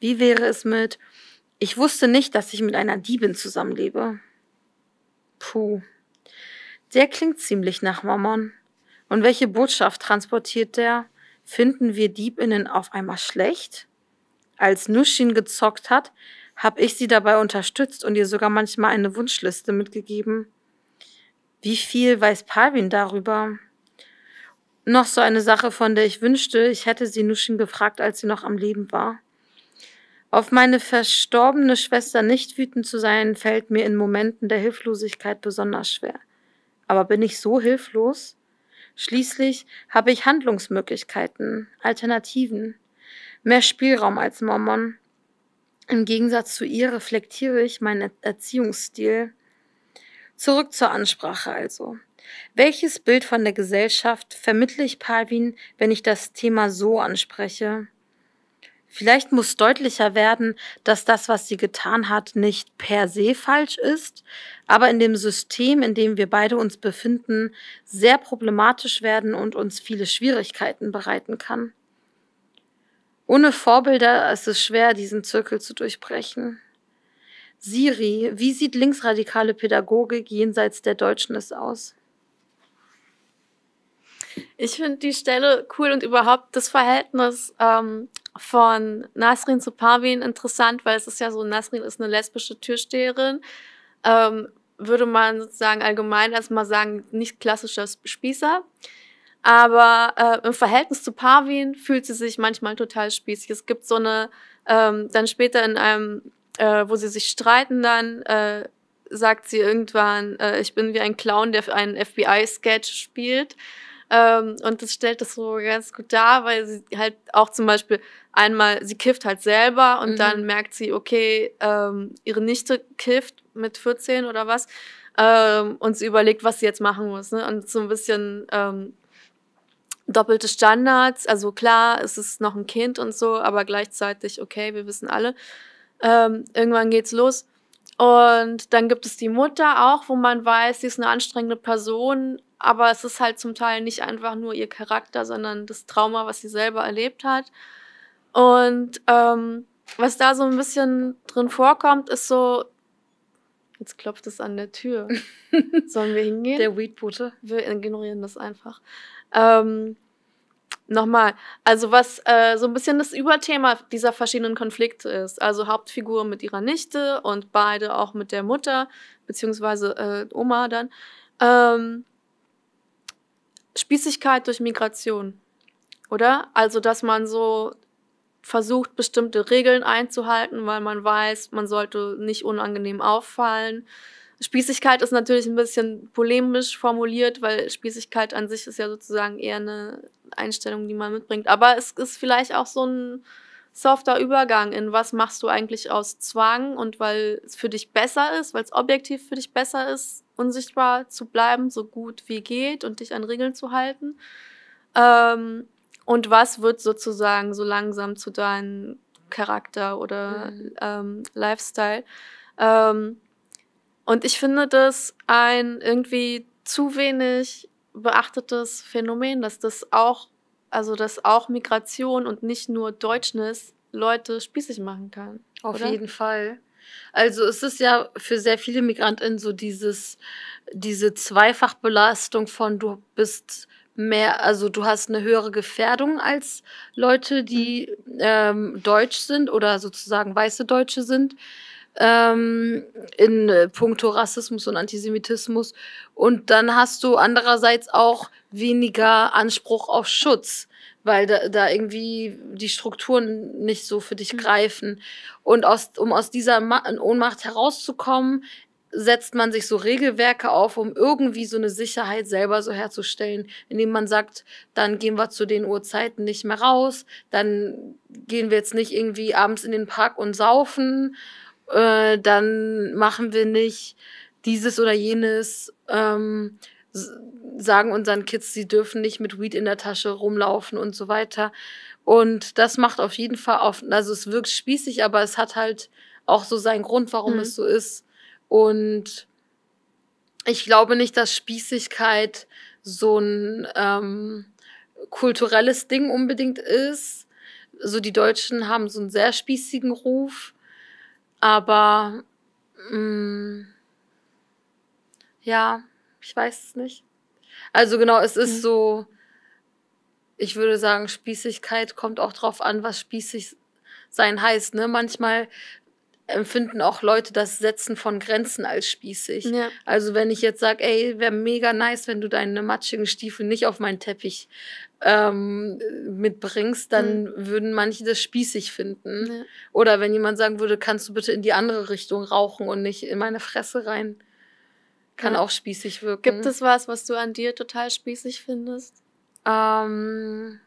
Wie wäre es mit Ich wusste nicht, dass ich mit einer Diebin zusammenlebe? Puh. Der klingt ziemlich nach Mammon. Und welche Botschaft transportiert der? finden wir Diebinnen auf einmal schlecht? Als Nushin gezockt hat, habe ich sie dabei unterstützt und ihr sogar manchmal eine Wunschliste mitgegeben. Wie viel weiß Parvin darüber? Noch so eine Sache, von der ich wünschte, ich hätte sie Nushin gefragt, als sie noch am Leben war. Auf meine verstorbene Schwester nicht wütend zu sein, fällt mir in Momenten der Hilflosigkeit besonders schwer. Aber bin ich so hilflos? Schließlich habe ich Handlungsmöglichkeiten, Alternativen, mehr Spielraum als Mormon. Im Gegensatz zu ihr reflektiere ich meinen Erziehungsstil. Zurück zur Ansprache also. Welches Bild von der Gesellschaft vermittle ich Palvin, wenn ich das Thema so anspreche? Vielleicht muss deutlicher werden, dass das, was sie getan hat, nicht per se falsch ist, aber in dem System, in dem wir beide uns befinden, sehr problematisch werden und uns viele Schwierigkeiten bereiten kann. Ohne Vorbilder ist es schwer, diesen Zirkel zu durchbrechen. Siri, wie sieht linksradikale Pädagogik jenseits der Deutschen es aus? Ich finde die Stelle cool und überhaupt das Verhältnis ähm, von Nasrin zu Parvin interessant, weil es ist ja so, Nasrin ist eine lesbische Türsteherin. Ähm, würde man sozusagen allgemein erstmal sagen, nicht klassischer Spießer. Aber äh, im Verhältnis zu Parvin fühlt sie sich manchmal total spießig. Es gibt so eine, ähm, dann später in einem, äh, wo sie sich streiten, dann äh, sagt sie irgendwann, äh, ich bin wie ein Clown, der einen FBI-Sketch spielt. Ähm, und das stellt das so ganz gut dar, weil sie halt auch zum Beispiel einmal, sie kifft halt selber und mhm. dann merkt sie, okay, ähm, ihre Nichte kifft mit 14 oder was. Ähm, und sie überlegt, was sie jetzt machen muss. Ne? Und so ein bisschen ähm, doppelte Standards. Also klar, es ist noch ein Kind und so, aber gleichzeitig, okay, wir wissen alle, ähm, irgendwann geht's los. Und dann gibt es die Mutter auch, wo man weiß, sie ist eine anstrengende Person, aber es ist halt zum Teil nicht einfach nur ihr Charakter, sondern das Trauma, was sie selber erlebt hat. Und ähm, was da so ein bisschen drin vorkommt, ist so, jetzt klopft es an der Tür. Sollen wir hingehen? Der Weedbutte. Wir ignorieren das einfach. Ähm, Nochmal, also was äh, so ein bisschen das Überthema dieser verschiedenen Konflikte ist. Also Hauptfigur mit ihrer Nichte und beide auch mit der Mutter, beziehungsweise äh, Oma dann. Ähm, Spießigkeit durch Migration, oder? Also, dass man so versucht, bestimmte Regeln einzuhalten, weil man weiß, man sollte nicht unangenehm auffallen. Spießigkeit ist natürlich ein bisschen polemisch formuliert, weil Spießigkeit an sich ist ja sozusagen eher eine Einstellung, die man mitbringt. Aber es ist vielleicht auch so ein softer Übergang in was machst du eigentlich aus Zwang und weil es für dich besser ist, weil es objektiv für dich besser ist, unsichtbar zu bleiben, so gut wie geht und dich an Regeln zu halten. Ähm, und was wird sozusagen so langsam zu deinem Charakter oder mhm. ähm, Lifestyle? Ähm, und ich finde das ein irgendwie zu wenig beachtetes Phänomen, dass das auch also dass auch Migration und nicht nur Deutschness Leute spießig machen kann. Auf oder? jeden Fall. Also es ist ja für sehr viele MigrantInnen so dieses, diese Zweifachbelastung von du bist mehr, also du hast eine höhere Gefährdung als Leute, die mhm. ähm, deutsch sind oder sozusagen weiße Deutsche sind ähm, in äh, puncto Rassismus und Antisemitismus. Und dann hast du andererseits auch weniger Anspruch auf Schutz, weil da, da irgendwie die Strukturen nicht so für dich mhm. greifen. Und aus, um aus dieser Ma Ohnmacht herauszukommen, setzt man sich so Regelwerke auf, um irgendwie so eine Sicherheit selber so herzustellen, indem man sagt, dann gehen wir zu den Uhrzeiten nicht mehr raus, dann gehen wir jetzt nicht irgendwie abends in den Park und saufen, äh, dann machen wir nicht dieses oder jenes. Ähm, sagen unseren Kids, sie dürfen nicht mit Weed in der Tasche rumlaufen und so weiter. Und das macht auf jeden Fall auf, also es wirkt spießig, aber es hat halt auch so seinen Grund, warum mhm. es so ist. Und ich glaube nicht, dass Spießigkeit so ein ähm, kulturelles Ding unbedingt ist. So also die Deutschen haben so einen sehr spießigen Ruf, aber mh, mm, ja, ich weiß es nicht. Also genau, es ist mhm. so, ich würde sagen, Spießigkeit kommt auch drauf an, was spießig sein heißt. Ne? Manchmal empfinden auch Leute das Setzen von Grenzen als spießig. Ja. Also wenn ich jetzt sage, ey, wäre mega nice, wenn du deine matschigen Stiefel nicht auf meinen Teppich ähm, mitbringst, dann mhm. würden manche das spießig finden. Ja. Oder wenn jemand sagen würde, kannst du bitte in die andere Richtung rauchen und nicht in meine Fresse rein. Kann auch spießig wirken. Gibt es was, was du an dir total spießig findest? Ähm,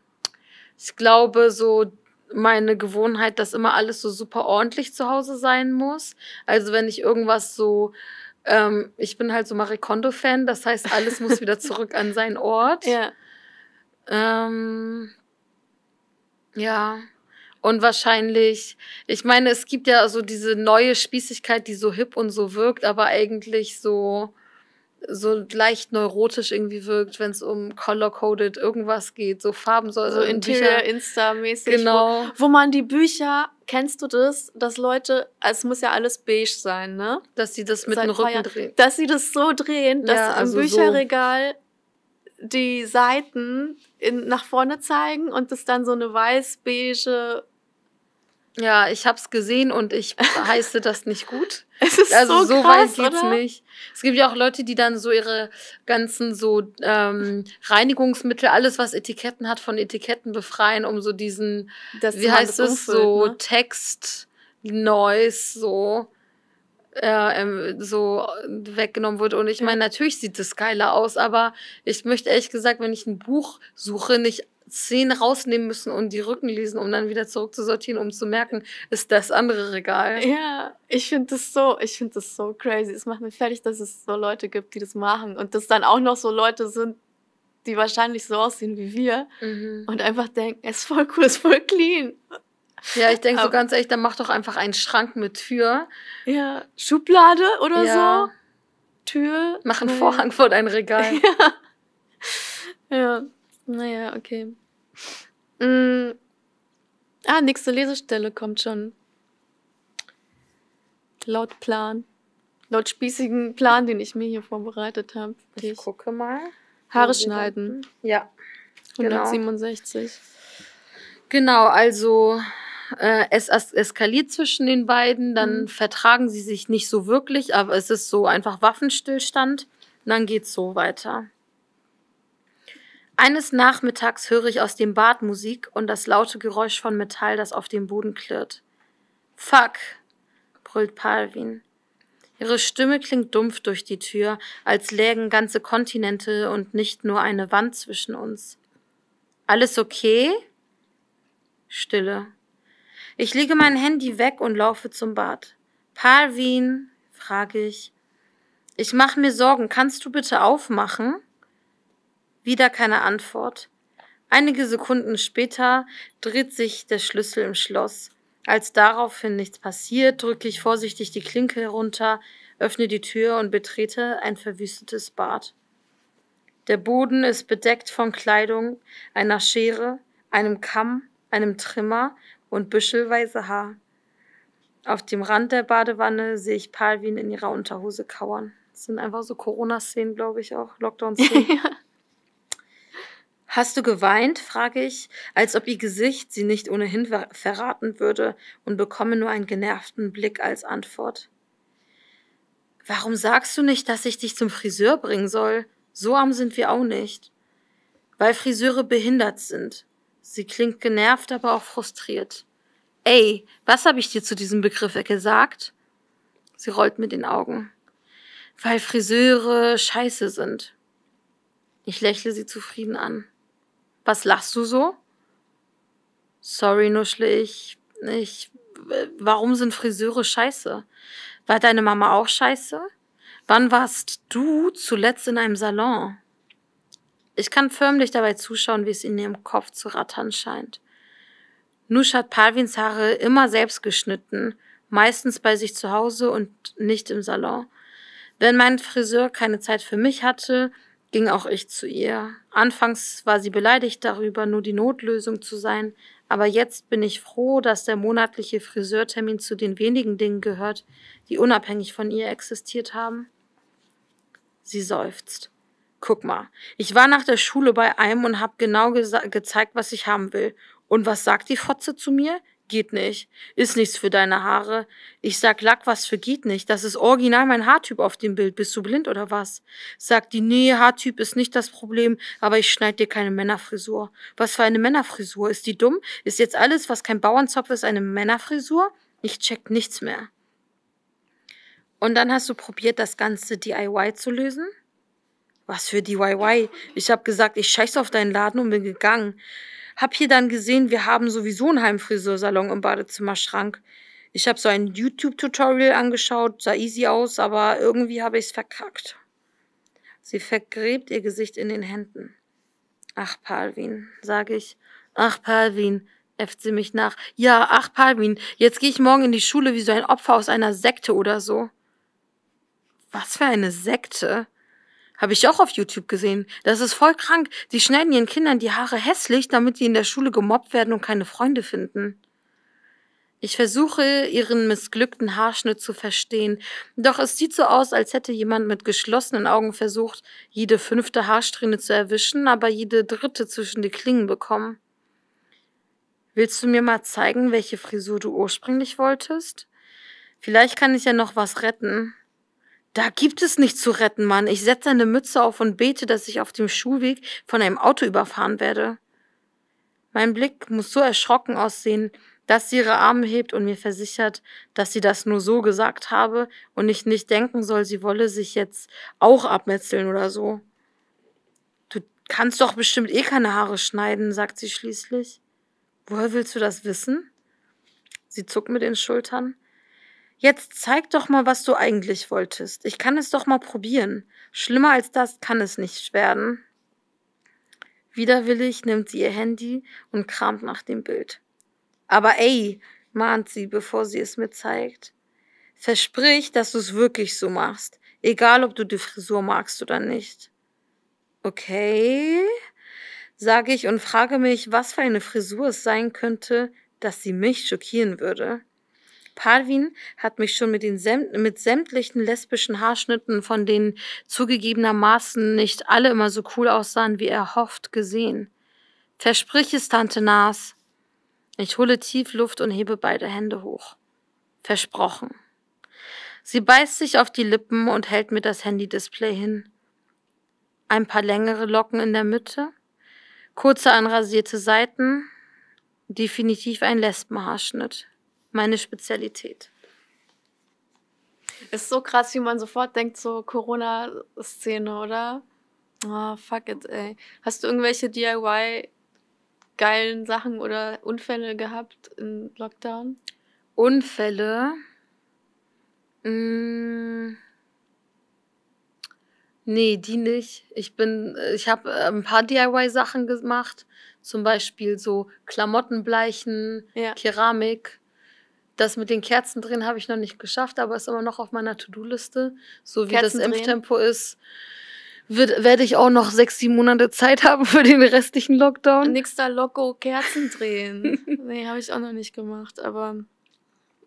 ich glaube, so meine Gewohnheit, dass immer alles so super ordentlich zu Hause sein muss. Also wenn ich irgendwas so, ähm, ich bin halt so Marie Kondo-Fan, das heißt, alles muss wieder zurück an seinen Ort. Ja. Ähm, ja. Und wahrscheinlich, ich meine, es gibt ja so diese neue Spießigkeit, die so hip und so wirkt, aber eigentlich so, so leicht neurotisch irgendwie wirkt, wenn es um color-coded irgendwas geht, so Farben so also äh, Interior Insta mäßig, genau. Wo, wo, man die Bücher, kennst du das, dass Leute, ah, es muss ja alles beige sein, ne? Dass sie das mit dem Rücken Jahren, drehen. Dass sie das so drehen, dass ja, also im Bücherregal so. die Seiten in, nach vorne zeigen und das dann so eine weiß-beige ja, ich hab's gesehen und ich heiße das nicht gut. Es ist also so, so krass, weit geht's oder? nicht. Es gibt ja auch Leute, die dann so ihre ganzen so ähm, Reinigungsmittel, alles was Etiketten hat, von Etiketten befreien, um so diesen, das wie halt heißt es, so ne? Text, Noise, so äh, ähm, so weggenommen wird. Und ich meine, natürlich sieht das geiler aus, aber ich möchte ehrlich gesagt, wenn ich ein Buch suche, nicht zehn rausnehmen müssen und die Rücken lesen, um dann wieder zurück zu sortieren, um zu merken, ist das andere Regal. Ja, ich finde das so, ich finde das so crazy. Es macht mir fertig, dass es so Leute gibt, die das machen und dass dann auch noch so Leute sind, die wahrscheinlich so aussehen wie wir mhm. und einfach denken, es ist voll cool, es ist voll clean. Ja, ich denke so ganz ehrlich, dann mach doch einfach einen Schrank mit Tür. Ja, Schublade oder ja. so. Tür. Mach einen Vorhang vor dein Regal. Ja. ja, naja, okay. Mm. Ah, nächste Lesestelle kommt schon. Laut Plan. Laut spießigen Plan, den ich mir hier vorbereitet habe. Ich, ich gucke mal. Haare schneiden. Ja. Genau. 167. Genau, also äh, es, es eskaliert zwischen den beiden, dann mhm. vertragen sie sich nicht so wirklich, aber es ist so einfach Waffenstillstand. Und dann geht's so weiter. Eines Nachmittags höre ich aus dem Bad Musik und das laute Geräusch von Metall, das auf dem Boden klirrt. Fuck, brüllt Palvin. Ihre Stimme klingt dumpf durch die Tür, als lägen ganze Kontinente und nicht nur eine Wand zwischen uns. Alles okay? Stille. Ich lege mein Handy weg und laufe zum Bad. Palvin, frage ich. Ich mache mir Sorgen. Kannst du bitte aufmachen? Wieder keine Antwort. Einige Sekunden später dreht sich der Schlüssel im Schloss. Als daraufhin nichts passiert, drücke ich vorsichtig die Klinke herunter, öffne die Tür und betrete ein verwüstetes Bad. Der Boden ist bedeckt von Kleidung, einer Schere, einem Kamm, einem Trimmer und büschelweise Haar. Auf dem Rand der Badewanne sehe ich Palvin in ihrer Unterhose kauern. Das sind einfach so Corona-Szenen, glaube ich, auch Lockdown-Szenen. Hast du geweint? frage ich, als ob ihr Gesicht sie nicht ohnehin verraten würde und bekomme nur einen genervten Blick als Antwort. Warum sagst du nicht, dass ich dich zum Friseur bringen soll? So arm sind wir auch nicht. Weil Friseure behindert sind. Sie klingt genervt, aber auch frustriert. Ey, was habe ich dir zu diesem Begriff gesagt? Sie rollt mit den Augen. Weil Friseure scheiße sind. Ich lächle sie zufrieden an. Was lachst du so? Sorry, nuschle ich. Ich. Warum sind Friseure scheiße? War deine Mama auch scheiße? Wann warst du zuletzt in einem Salon? Ich kann förmlich dabei zuschauen, wie es in ihrem Kopf zu rattern scheint. Nusch hat Parvins Haare immer selbst geschnitten, meistens bei sich zu Hause und nicht im Salon. Wenn mein Friseur keine Zeit für mich hatte, ging auch ich zu ihr. Anfangs war sie beleidigt darüber, nur die Notlösung zu sein, aber jetzt bin ich froh, dass der monatliche Friseurtermin zu den wenigen Dingen gehört, die unabhängig von ihr existiert haben. Sie seufzt. Guck mal, ich war nach der Schule bei einem und hab genau ge gezeigt, was ich haben will. Und was sagt die Fotze zu mir? geht nicht, ist nichts für deine Haare. Ich sag, Lack was für geht nicht, das ist original mein Haartyp auf dem Bild, bist du blind oder was? Sagt die, nee, Haartyp ist nicht das Problem, aber ich schneid dir keine Männerfrisur. Was für eine Männerfrisur, ist die dumm? Ist jetzt alles, was kein Bauernzopf ist, eine Männerfrisur? Ich check nichts mehr. Und dann hast du probiert, das ganze DIY zu lösen? Was für DIY. Ich habe gesagt, ich scheiße auf deinen Laden und bin gegangen. Hab hier dann gesehen, wir haben sowieso einen Heimfriseursalon im Badezimmerschrank. Ich habe so ein YouTube-Tutorial angeschaut, sah easy aus, aber irgendwie habe ich es verkackt. Sie vergräbt ihr Gesicht in den Händen. Ach, Palvin, sage ich. Ach, Palvin, äfft sie mich nach. Ja, ach, Palvin, jetzt gehe ich morgen in die Schule wie so ein Opfer aus einer Sekte oder so. Was für eine Sekte? Habe ich auch auf YouTube gesehen. Das ist voll krank. Die schneiden ihren Kindern die Haare hässlich, damit die in der Schule gemobbt werden und keine Freunde finden. Ich versuche, ihren missglückten Haarschnitt zu verstehen, doch es sieht so aus, als hätte jemand mit geschlossenen Augen versucht, jede fünfte Haarsträhne zu erwischen, aber jede dritte zwischen die Klingen bekommen. Willst du mir mal zeigen, welche Frisur du ursprünglich wolltest? Vielleicht kann ich ja noch was retten. Da gibt es nichts zu retten, Mann. Ich setze eine Mütze auf und bete, dass ich auf dem Schulweg von einem Auto überfahren werde. Mein Blick muss so erschrocken aussehen, dass sie ihre Arme hebt und mir versichert, dass sie das nur so gesagt habe und ich nicht denken soll, sie wolle sich jetzt auch abmetzeln oder so. Du kannst doch bestimmt eh keine Haare schneiden, sagt sie schließlich. Woher willst du das wissen? Sie zuckt mit den Schultern. Jetzt zeig doch mal, was du eigentlich wolltest. Ich kann es doch mal probieren. Schlimmer als das kann es nicht werden. Widerwillig nimmt sie ihr Handy und kramt nach dem Bild. Aber ey, mahnt sie, bevor sie es mir zeigt. Versprich, dass du es wirklich so machst. Egal, ob du die Frisur magst oder nicht. Okay, sage ich und frage mich, was für eine Frisur es sein könnte, dass sie mich schockieren würde. Parvin hat mich schon mit, den Sem mit sämtlichen lesbischen Haarschnitten, von denen zugegebenermaßen nicht alle immer so cool aussahen, wie er hofft, gesehen. Versprich es, Tante Nas. Ich hole tief Luft und hebe beide Hände hoch. Versprochen. Sie beißt sich auf die Lippen und hält mir das Handy-Display hin. Ein paar längere Locken in der Mitte, kurze anrasierte Seiten, definitiv ein Lesbenhaarschnitt meine Spezialität. Ist so krass, wie man sofort denkt, so Corona-Szene, oder? Oh, fuck it, ey. Hast du irgendwelche DIY-geilen Sachen oder Unfälle gehabt im Lockdown? Unfälle? Mmh. Nee, die nicht. Ich bin, ich habe äh, ein paar DIY-Sachen gemacht. Zum Beispiel so Klamottenbleichen, ja. Keramik. Das mit den Kerzen drehen habe ich noch nicht geschafft, aber ist immer noch auf meiner To-Do-Liste. So wie Kerzen das Impftempo drehen. ist, wird, werde ich auch noch sechs, sieben Monate Zeit haben für den restlichen Lockdown. Nächster da Loco, Kerzen drehen. nee, habe ich auch noch nicht gemacht, aber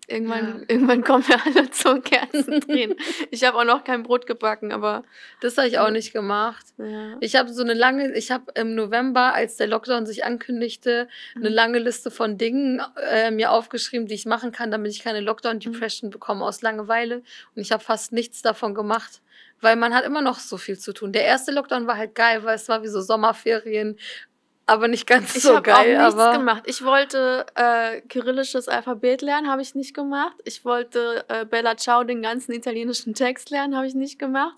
Irgendwann, ja. irgendwann kommen wir alle zu Kerzen drehen. ich habe auch noch kein Brot gebacken, aber. Das habe ich auch nicht gemacht. Ja. Ich habe so eine lange, ich habe im November, als der Lockdown sich ankündigte, mhm. eine lange Liste von Dingen äh, mir aufgeschrieben, die ich machen kann, damit ich keine Lockdown-Depression mhm. bekomme aus Langeweile. Und ich habe fast nichts davon gemacht weil man hat immer noch so viel zu tun. Der erste Lockdown war halt geil, weil es war wie so Sommerferien, aber nicht ganz ich so geil. Ich habe auch nichts gemacht. Ich wollte äh, kyrillisches Alphabet lernen, habe ich nicht gemacht. Ich wollte äh, Bella Ciao den ganzen italienischen Text lernen, habe ich nicht gemacht.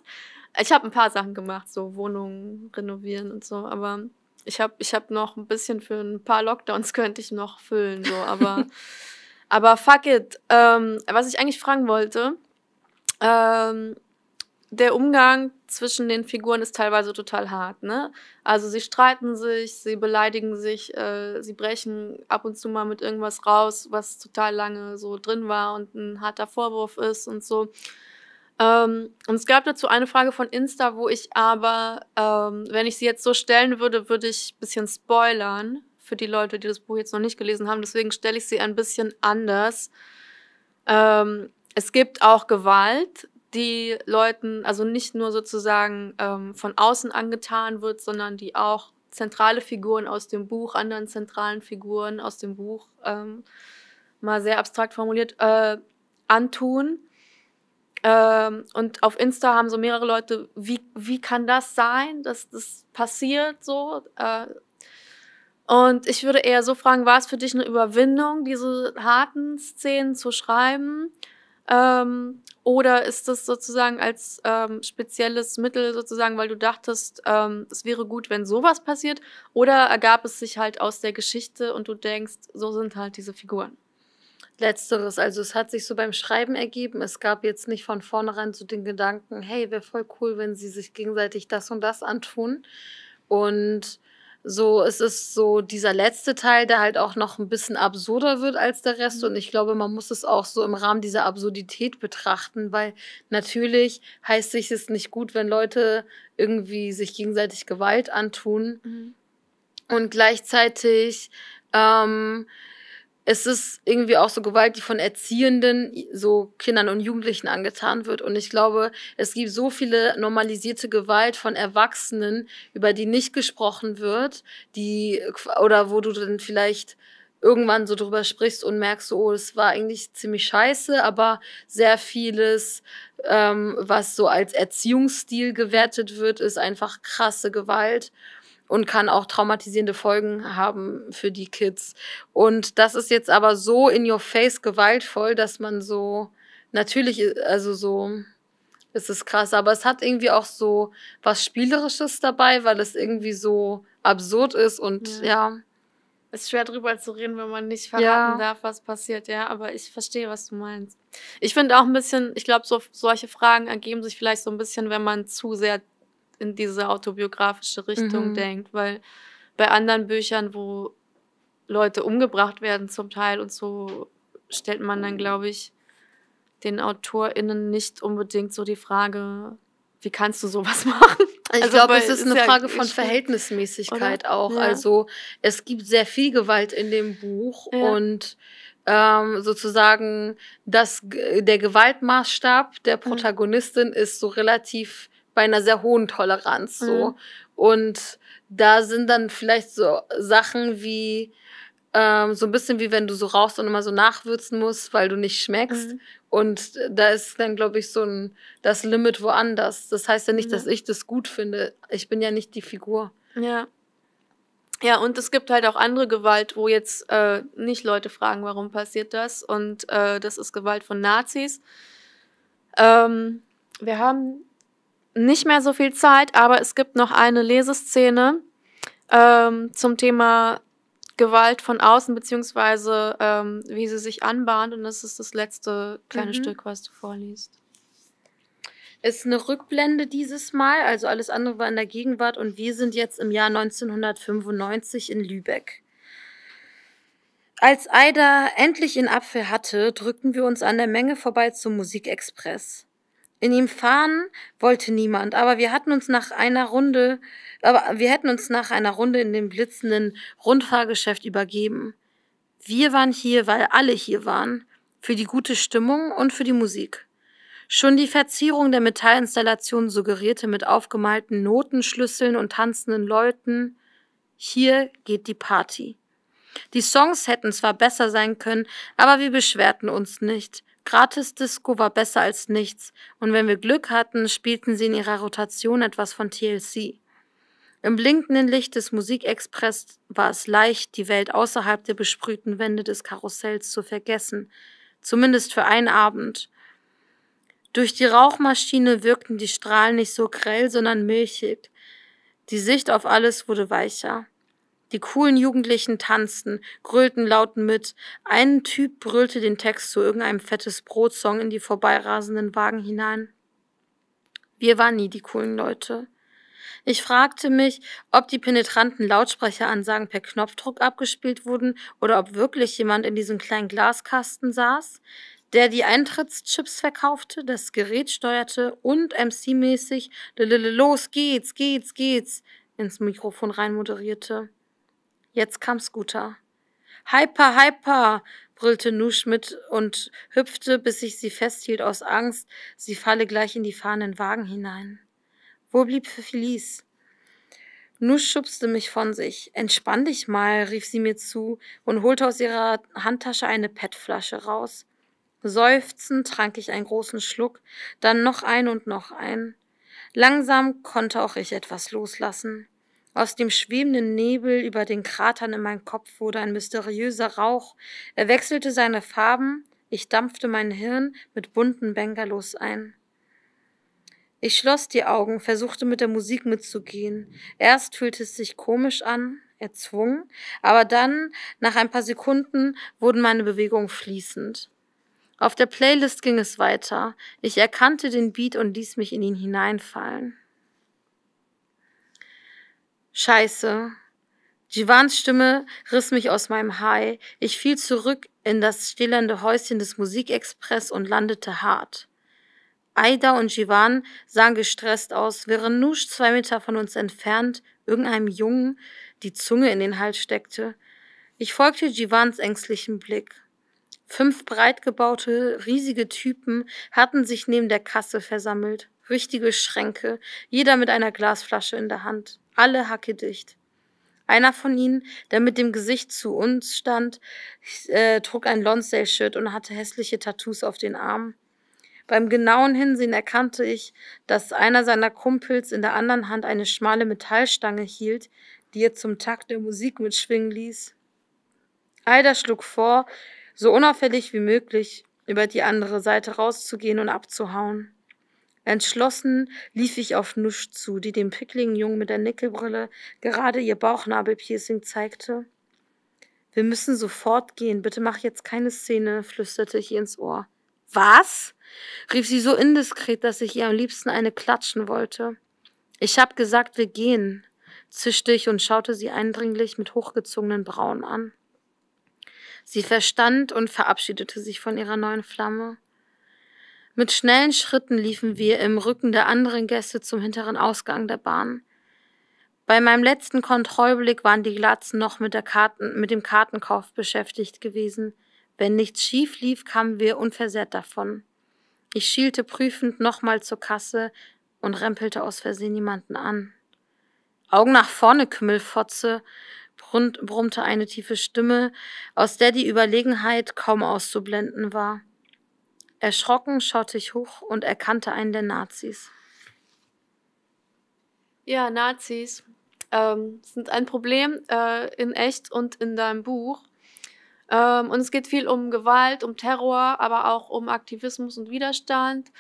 Ich habe ein paar Sachen gemacht, so Wohnungen renovieren und so, aber ich habe ich hab noch ein bisschen für ein paar Lockdowns könnte ich noch füllen, so, aber, aber fuck it. Ähm, was ich eigentlich fragen wollte, ähm, der Umgang zwischen den Figuren ist teilweise total hart. Ne? Also sie streiten sich, sie beleidigen sich, äh, sie brechen ab und zu mal mit irgendwas raus, was total lange so drin war und ein harter Vorwurf ist und so. Ähm, und es gab dazu eine Frage von Insta, wo ich aber, ähm, wenn ich sie jetzt so stellen würde, würde ich ein bisschen spoilern für die Leute, die das Buch jetzt noch nicht gelesen haben. Deswegen stelle ich sie ein bisschen anders. Ähm, es gibt auch Gewalt, die Leuten, also nicht nur sozusagen ähm, von außen angetan wird, sondern die auch zentrale Figuren aus dem Buch, anderen zentralen Figuren aus dem Buch, ähm, mal sehr abstrakt formuliert, äh, antun. Ähm, und auf Insta haben so mehrere Leute, wie, wie kann das sein, dass das passiert so? Äh, und ich würde eher so fragen, war es für dich eine Überwindung, diese harten Szenen zu schreiben? Ähm, oder ist das sozusagen als ähm, spezielles Mittel sozusagen, weil du dachtest, ähm, es wäre gut, wenn sowas passiert? Oder ergab es sich halt aus der Geschichte und du denkst, so sind halt diese Figuren? Letzteres, also es hat sich so beim Schreiben ergeben. Es gab jetzt nicht von vornherein so den Gedanken, hey, wäre voll cool, wenn sie sich gegenseitig das und das antun. Und so, es ist so dieser letzte Teil, der halt auch noch ein bisschen absurder wird als der Rest. Und mhm. ich glaube, man muss es auch so im Rahmen dieser Absurdität betrachten, weil natürlich heißt sich es nicht gut, wenn Leute irgendwie sich gegenseitig Gewalt antun. Mhm. Und gleichzeitig ähm, es ist irgendwie auch so Gewalt, die von Erziehenden, so Kindern und Jugendlichen angetan wird. Und ich glaube, es gibt so viele normalisierte Gewalt von Erwachsenen, über die nicht gesprochen wird, die, oder wo du dann vielleicht irgendwann so drüber sprichst und merkst, oh, es war eigentlich ziemlich scheiße, aber sehr vieles, ähm, was so als Erziehungsstil gewertet wird, ist einfach krasse Gewalt und kann auch traumatisierende Folgen haben für die Kids. Und das ist jetzt aber so in your face gewaltvoll, dass man so natürlich, also so, es ist krass, aber es hat irgendwie auch so was Spielerisches dabei, weil es irgendwie so absurd ist und ja. ja. Es ist schwer drüber zu reden, wenn man nicht verraten ja. darf, was passiert, ja. Aber ich verstehe, was du meinst. Ich finde auch ein bisschen, ich glaube, so, solche Fragen ergeben sich vielleicht so ein bisschen, wenn man zu sehr in diese autobiografische Richtung mhm. denkt, weil bei anderen Büchern, wo Leute umgebracht werden zum Teil und so, stellt man dann, glaube ich, den AutorInnen nicht unbedingt so die Frage, wie kannst du sowas machen? Ich also glaube, es ist, ist eine Frage von Verhältnismäßigkeit oder? auch. Ja. Also es gibt sehr viel Gewalt in dem Buch ja. und ähm, sozusagen das, der Gewaltmaßstab der mhm. Protagonistin mhm. ist so relativ bei einer sehr hohen Toleranz so. Mhm. Und da sind dann vielleicht so Sachen wie ähm, so ein bisschen wie wenn du so rauchst und immer so nachwürzen musst, weil du nicht schmeckst. Mhm. Und da ist dann, glaube ich, so ein das Limit woanders. Das heißt ja nicht, mhm. dass ich das gut finde. Ich bin ja nicht die Figur. Ja. Ja, und es gibt halt auch andere Gewalt, wo jetzt äh, nicht Leute fragen, warum passiert das. Und äh, das ist Gewalt von Nazis. Ähm, wir haben nicht mehr so viel Zeit, aber es gibt noch eine Leseszene ähm, zum Thema Gewalt von außen, beziehungsweise ähm, wie sie sich anbahnt. Und das ist das letzte kleine mhm. Stück, was du vorliest. Ist eine Rückblende dieses Mal, also alles andere war in der Gegenwart und wir sind jetzt im Jahr 1995 in Lübeck. Als Aida endlich ihren Apfel hatte, drückten wir uns an der Menge vorbei zum Musikexpress. In ihm fahren wollte niemand, aber wir hatten uns nach einer Runde, aber wir hätten uns nach einer Runde in dem blitzenden Rundfahrgeschäft übergeben. Wir waren hier, weil alle hier waren, für die gute Stimmung und für die Musik. Schon die Verzierung der Metallinstallation suggerierte mit aufgemalten Notenschlüsseln und tanzenden Leuten, hier geht die Party. Die Songs hätten zwar besser sein können, aber wir beschwerten uns nicht. Gratis-Disco war besser als nichts und wenn wir Glück hatten, spielten sie in ihrer Rotation etwas von TLC. Im blinkenden Licht des Musikexpress war es leicht, die Welt außerhalb der besprühten Wände des Karussells zu vergessen, zumindest für einen Abend. Durch die Rauchmaschine wirkten die Strahlen nicht so grell, sondern milchig. Die Sicht auf alles wurde weicher. Die coolen Jugendlichen tanzten, grüllten laut mit. Ein Typ brüllte den Text zu irgendeinem fettes Brotsong in die vorbeirasenden Wagen hinein. Wir waren nie die coolen Leute. Ich fragte mich, ob die penetranten Lautsprecheransagen per Knopfdruck abgespielt wurden oder ob wirklich jemand in diesem kleinen Glaskasten saß, der die Eintrittschips verkaufte, das Gerät steuerte und MC-mäßig Los geht's, geht's, geht's ins Mikrofon rein moderierte. Jetzt kam Scooter. Hyper, hyper, brüllte Nusch mit und hüpfte, bis ich sie festhielt aus Angst, sie falle gleich in die fahrenden Wagen hinein. Wo blieb Felice? Nusch schubste mich von sich. Entspann dich mal, rief sie mir zu und holte aus ihrer Handtasche eine PET-Flasche raus. Seufzend trank ich einen großen Schluck, dann noch einen und noch einen. Langsam konnte auch ich etwas loslassen. Aus dem schwebenden Nebel über den Kratern in meinem Kopf wurde ein mysteriöser Rauch. Er wechselte seine Farben. Ich dampfte mein Hirn mit bunten Bengalos ein. Ich schloss die Augen, versuchte mit der Musik mitzugehen. Erst fühlte es sich komisch an, erzwungen, aber dann, nach ein paar Sekunden, wurden meine Bewegungen fließend. Auf der Playlist ging es weiter. Ich erkannte den Beat und ließ mich in ihn hineinfallen. Scheiße. Jivans Stimme riss mich aus meinem Hai. Ich fiel zurück in das stillende Häuschen des Musikexpress und landete hart. Aida und Jivan sahen gestresst aus, während Nusch zwei Meter von uns entfernt irgendeinem Jungen die Zunge in den Hals steckte. Ich folgte Jivans ängstlichen Blick. Fünf breitgebaute, riesige Typen hatten sich neben der Kasse versammelt. Richtige Schränke, jeder mit einer Glasflasche in der Hand alle Hacke dicht. Einer von ihnen, der mit dem Gesicht zu uns stand, äh, trug ein Lonsdale-Shirt und hatte hässliche Tattoos auf den Armen. Beim genauen Hinsehen erkannte ich, dass einer seiner Kumpels in der anderen Hand eine schmale Metallstange hielt, die er zum Takt der Musik mitschwingen ließ. Alda schlug vor, so unauffällig wie möglich über die andere Seite rauszugehen und abzuhauen. Entschlossen lief ich auf Nusch zu, die dem pickligen Jungen mit der Nickelbrille gerade ihr Bauchnabelpiercing zeigte. Wir müssen sofort gehen, bitte mach jetzt keine Szene, flüsterte ich ihr ins Ohr. Was? rief sie so indiskret, dass ich ihr am liebsten eine klatschen wollte. Ich hab gesagt, wir gehen, zischte ich und schaute sie eindringlich mit hochgezogenen Brauen an. Sie verstand und verabschiedete sich von ihrer neuen Flamme. Mit schnellen Schritten liefen wir im Rücken der anderen Gäste zum hinteren Ausgang der Bahn. Bei meinem letzten Kontrollblick waren die Glatzen noch mit, der Karten, mit dem Kartenkauf beschäftigt gewesen. Wenn nichts schief lief, kamen wir unversehrt davon. Ich schielte prüfend nochmal zur Kasse und rempelte aus Versehen jemanden an. Augen nach vorne, Kümmelfotze, brummte eine tiefe Stimme, aus der die Überlegenheit kaum auszublenden war. Erschrocken schaute ich hoch und erkannte einen der Nazis. Ja, Nazis ähm, sind ein Problem äh, in echt und in deinem Buch. Ähm, und es geht viel um Gewalt, um Terror, aber auch um Aktivismus und Widerstand.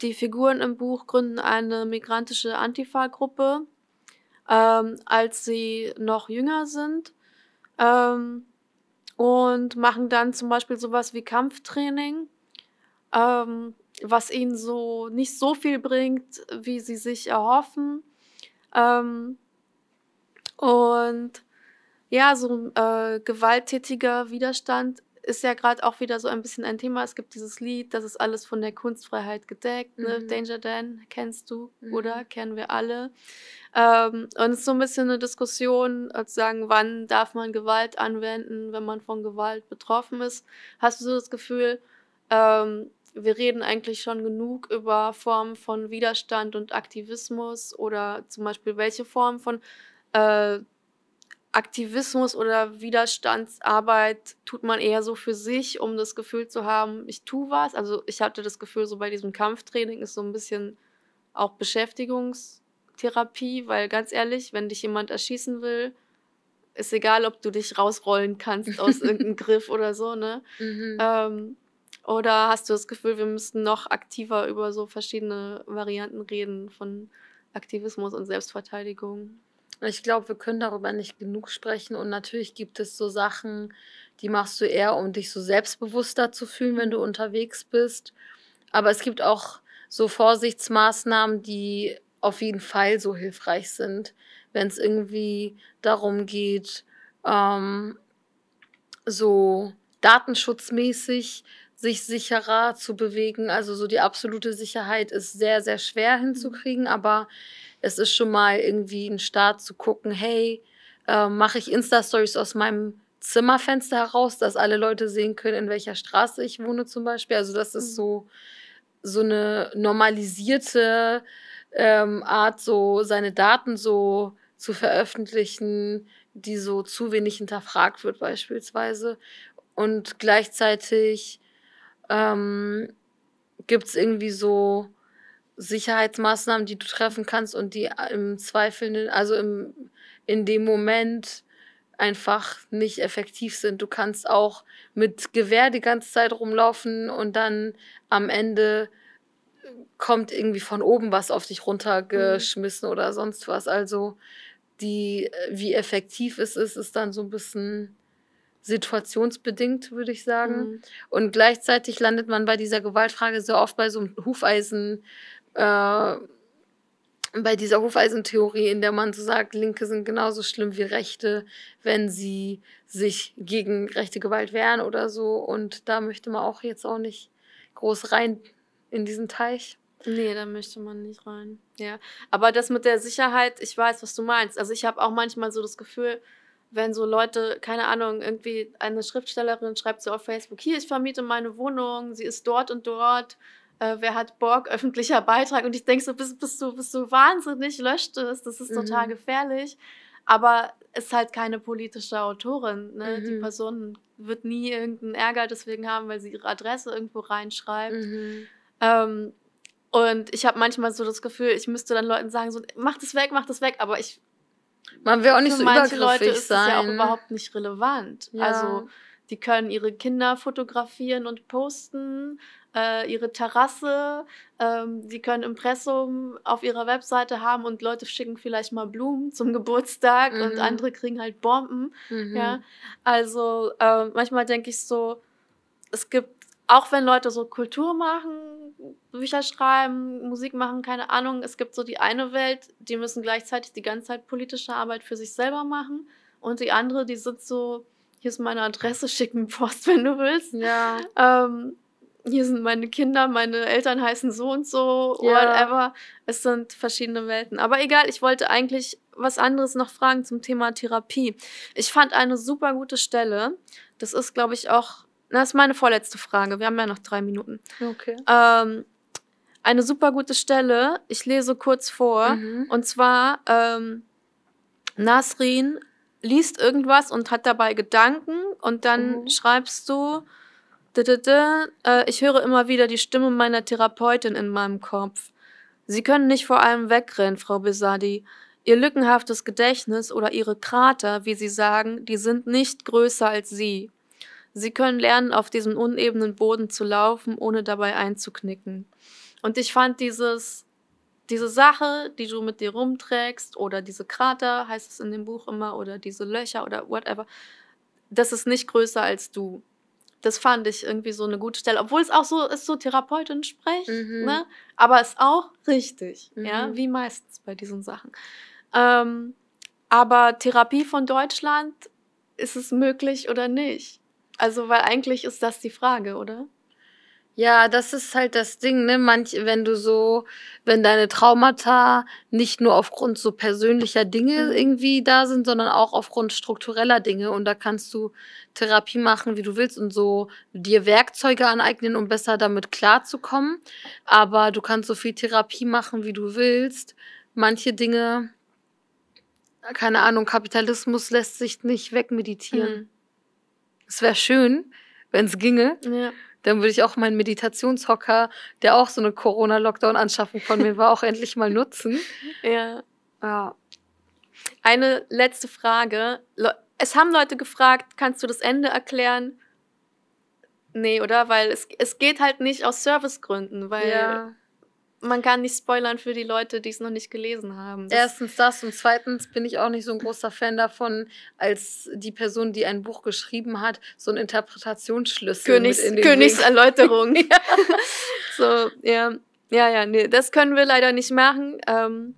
Die Figuren im Buch gründen eine migrantische Antifa-Gruppe, ähm, als sie noch jünger sind. Ähm, und machen dann zum Beispiel sowas wie Kampftraining ähm, was ihnen so nicht so viel bringt, wie sie sich erhoffen. Ähm, und ja, so äh, gewalttätiger Widerstand ist ja gerade auch wieder so ein bisschen ein Thema. Es gibt dieses Lied, das ist alles von der Kunstfreiheit gedeckt. Ne? Mhm. Danger Dan kennst du, mhm. oder? Kennen wir alle. Ähm, und es ist so ein bisschen eine Diskussion, sozusagen, wann darf man Gewalt anwenden, wenn man von Gewalt betroffen ist. Hast du so das Gefühl, ähm, wir reden eigentlich schon genug über Formen von Widerstand und Aktivismus oder zum Beispiel welche Formen von äh, Aktivismus oder Widerstandsarbeit tut man eher so für sich, um das Gefühl zu haben, ich tue was. Also ich hatte das Gefühl, so bei diesem Kampftraining ist so ein bisschen auch Beschäftigungstherapie, weil ganz ehrlich, wenn dich jemand erschießen will, ist egal, ob du dich rausrollen kannst aus irgendeinem Griff oder so, ne? Mhm. Ähm, oder hast du das Gefühl, wir müssen noch aktiver über so verschiedene Varianten reden von Aktivismus und Selbstverteidigung? Ich glaube, wir können darüber nicht genug sprechen und natürlich gibt es so Sachen, die machst du eher, um dich so selbstbewusster zu fühlen, wenn du unterwegs bist. Aber es gibt auch so Vorsichtsmaßnahmen, die auf jeden Fall so hilfreich sind, wenn es irgendwie darum geht, ähm, so datenschutzmäßig sich sicherer zu bewegen. Also so die absolute Sicherheit ist sehr, sehr schwer mhm. hinzukriegen, aber es ist schon mal irgendwie ein Start zu gucken, hey, äh, mache ich Insta-Stories aus meinem Zimmerfenster heraus, dass alle Leute sehen können, in welcher Straße ich wohne zum Beispiel. Also das ist mhm. so, so eine normalisierte ähm, Art, so seine Daten so zu veröffentlichen, die so zu wenig hinterfragt wird beispielsweise. Und gleichzeitig ähm, gibt es irgendwie so Sicherheitsmaßnahmen, die du treffen kannst und die äh, im Zweifel, also im, in dem Moment einfach nicht effektiv sind. Du kannst auch mit Gewehr die ganze Zeit rumlaufen und dann am Ende äh, kommt irgendwie von oben was auf dich runtergeschmissen mhm. oder sonst was. Also die, äh, wie effektiv es ist, ist dann so ein bisschen situationsbedingt, würde ich sagen. Mhm. Und gleichzeitig landet man bei dieser Gewaltfrage so oft bei so einem Hufeisen, äh, bei dieser Hufeisentheorie, in der man so sagt, Linke sind genauso schlimm wie Rechte, wenn sie sich gegen rechte Gewalt wehren oder so. Und da möchte man auch jetzt auch nicht groß rein in diesen Teich. Nee, da möchte man nicht rein. Ja. Aber das mit der Sicherheit, ich weiß, was du meinst. Also ich habe auch manchmal so das Gefühl, wenn so Leute, keine Ahnung, irgendwie eine Schriftstellerin schreibt so auf Facebook, hier, ich vermiete meine Wohnung, sie ist dort und dort, äh, wer hat Bock, öffentlicher Beitrag und ich denke so, bist, bist, du, bist du wahnsinnig, löscht es, das ist mhm. total gefährlich, aber ist halt keine politische Autorin, ne? Mhm. die Person wird nie irgendeinen Ärger deswegen haben, weil sie ihre Adresse irgendwo reinschreibt. Mhm. Ähm, und ich habe manchmal so das Gefühl, ich müsste dann Leuten sagen, so, mach das weg, mach das weg, aber ich man will auch nicht Für so manche Leute ist sein. das ja auch überhaupt nicht relevant. Ja. Also die können ihre Kinder fotografieren und posten, äh, ihre Terrasse, ähm, die können Impressum auf ihrer Webseite haben und Leute schicken vielleicht mal Blumen zum Geburtstag mhm. und andere kriegen halt Bomben. Mhm. Ja? Also äh, manchmal denke ich so, es gibt auch wenn Leute so Kultur machen, Bücher schreiben, Musik machen, keine Ahnung, es gibt so die eine Welt, die müssen gleichzeitig die ganze Zeit politische Arbeit für sich selber machen und die andere, die sind so, hier ist meine Adresse, schicken Post, wenn du willst. Ja. Ähm, hier sind meine Kinder, meine Eltern heißen so und so, ja. whatever. Es sind verschiedene Welten. Aber egal, ich wollte eigentlich was anderes noch fragen zum Thema Therapie. Ich fand eine super gute Stelle. Das ist, glaube ich, auch das ist meine vorletzte Frage. Wir haben ja noch drei Minuten. Okay. Ähm, eine super gute Stelle. Ich lese kurz vor. Mhm. Und zwar ähm, Nasrin liest irgendwas und hat dabei Gedanken und dann mhm. schreibst du, D -d -d äh, ich höre immer wieder die Stimme meiner Therapeutin in meinem Kopf. Sie können nicht vor allem wegrennen, Frau Besadi. Ihr lückenhaftes Gedächtnis oder ihre Krater, wie Sie sagen, die sind nicht größer als Sie. Sie können lernen, auf diesem unebenen Boden zu laufen, ohne dabei einzuknicken. Und ich fand dieses, diese Sache, die du mit dir rumträgst, oder diese Krater, heißt es in dem Buch immer, oder diese Löcher oder whatever, das ist nicht größer als du. Das fand ich irgendwie so eine gute Stelle, obwohl es auch so ist, so Therapeutin spricht, mhm. ne? aber es ist auch richtig, mhm. ja, wie meistens bei diesen Sachen. Ähm, aber Therapie von Deutschland, ist es möglich oder nicht? Also, weil eigentlich ist das die Frage, oder? Ja, das ist halt das Ding, ne? Manch, wenn du so, wenn deine Traumata nicht nur aufgrund so persönlicher Dinge mhm. irgendwie da sind, sondern auch aufgrund struktureller Dinge. Und da kannst du Therapie machen, wie du willst und so dir Werkzeuge aneignen, um besser damit klarzukommen. Aber du kannst so viel Therapie machen, wie du willst. Manche Dinge, keine Ahnung, Kapitalismus lässt sich nicht wegmeditieren. Mhm. Es wäre schön, wenn es ginge. Ja. Dann würde ich auch meinen Meditationshocker, der auch so eine Corona-Lockdown-Anschaffung von mir war, auch endlich mal nutzen. Ja. ja. Eine letzte Frage. Es haben Leute gefragt, kannst du das Ende erklären? Nee, oder? Weil es, es geht halt nicht aus Servicegründen, weil ja man kann nicht spoilern für die Leute, die es noch nicht gelesen haben. Das Erstens das und zweitens bin ich auch nicht so ein großer Fan davon, als die Person, die ein Buch geschrieben hat, so einen Interpretationsschlüssel Königs, mit in den Königserläuterung. ja. So, ja. Ja, ja, nee, das können wir leider nicht machen. Ähm,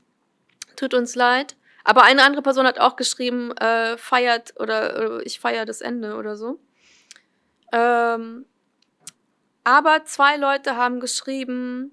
tut uns leid. Aber eine andere Person hat auch geschrieben, äh, feiert oder äh, ich feiere das Ende oder so. Ähm, aber zwei Leute haben geschrieben,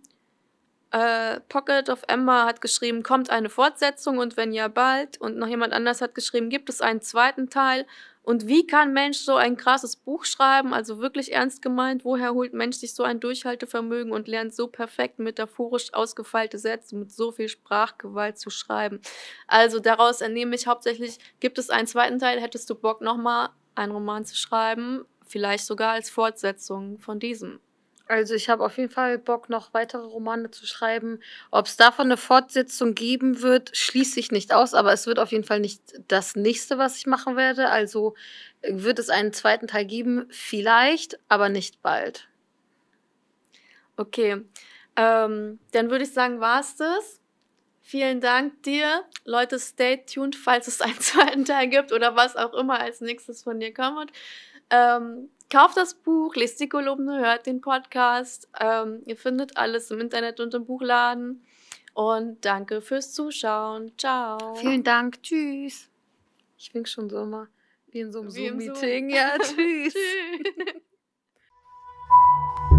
äh, Pocket of Emma hat geschrieben, kommt eine Fortsetzung und wenn ja bald. Und noch jemand anders hat geschrieben, gibt es einen zweiten Teil? Und wie kann Mensch so ein krasses Buch schreiben? Also wirklich ernst gemeint, woher holt Mensch sich so ein Durchhaltevermögen und lernt so perfekt metaphorisch ausgefeilte Sätze mit so viel Sprachgewalt zu schreiben? Also daraus entnehme ich hauptsächlich, gibt es einen zweiten Teil, hättest du Bock nochmal einen Roman zu schreiben? Vielleicht sogar als Fortsetzung von diesem. Also ich habe auf jeden Fall Bock, noch weitere Romane zu schreiben. Ob es davon eine Fortsetzung geben wird, schließe ich nicht aus, aber es wird auf jeden Fall nicht das nächste, was ich machen werde. Also wird es einen zweiten Teil geben, vielleicht, aber nicht bald. Okay, ähm, dann würde ich sagen, war es das. Vielen Dank dir. Leute, stay tuned, falls es einen zweiten Teil gibt oder was auch immer als nächstes von dir kommt. Ähm, Kauft das Buch, lest die Kolumne, hört den Podcast. Ähm, ihr findet alles im Internet und im Buchladen. Und danke fürs Zuschauen. Ciao. Vielen Dank. Tschüss. Ich bin schon so immer wie in so einem Zoom-Meeting. Zoom. Ja, tschüss. tschüss.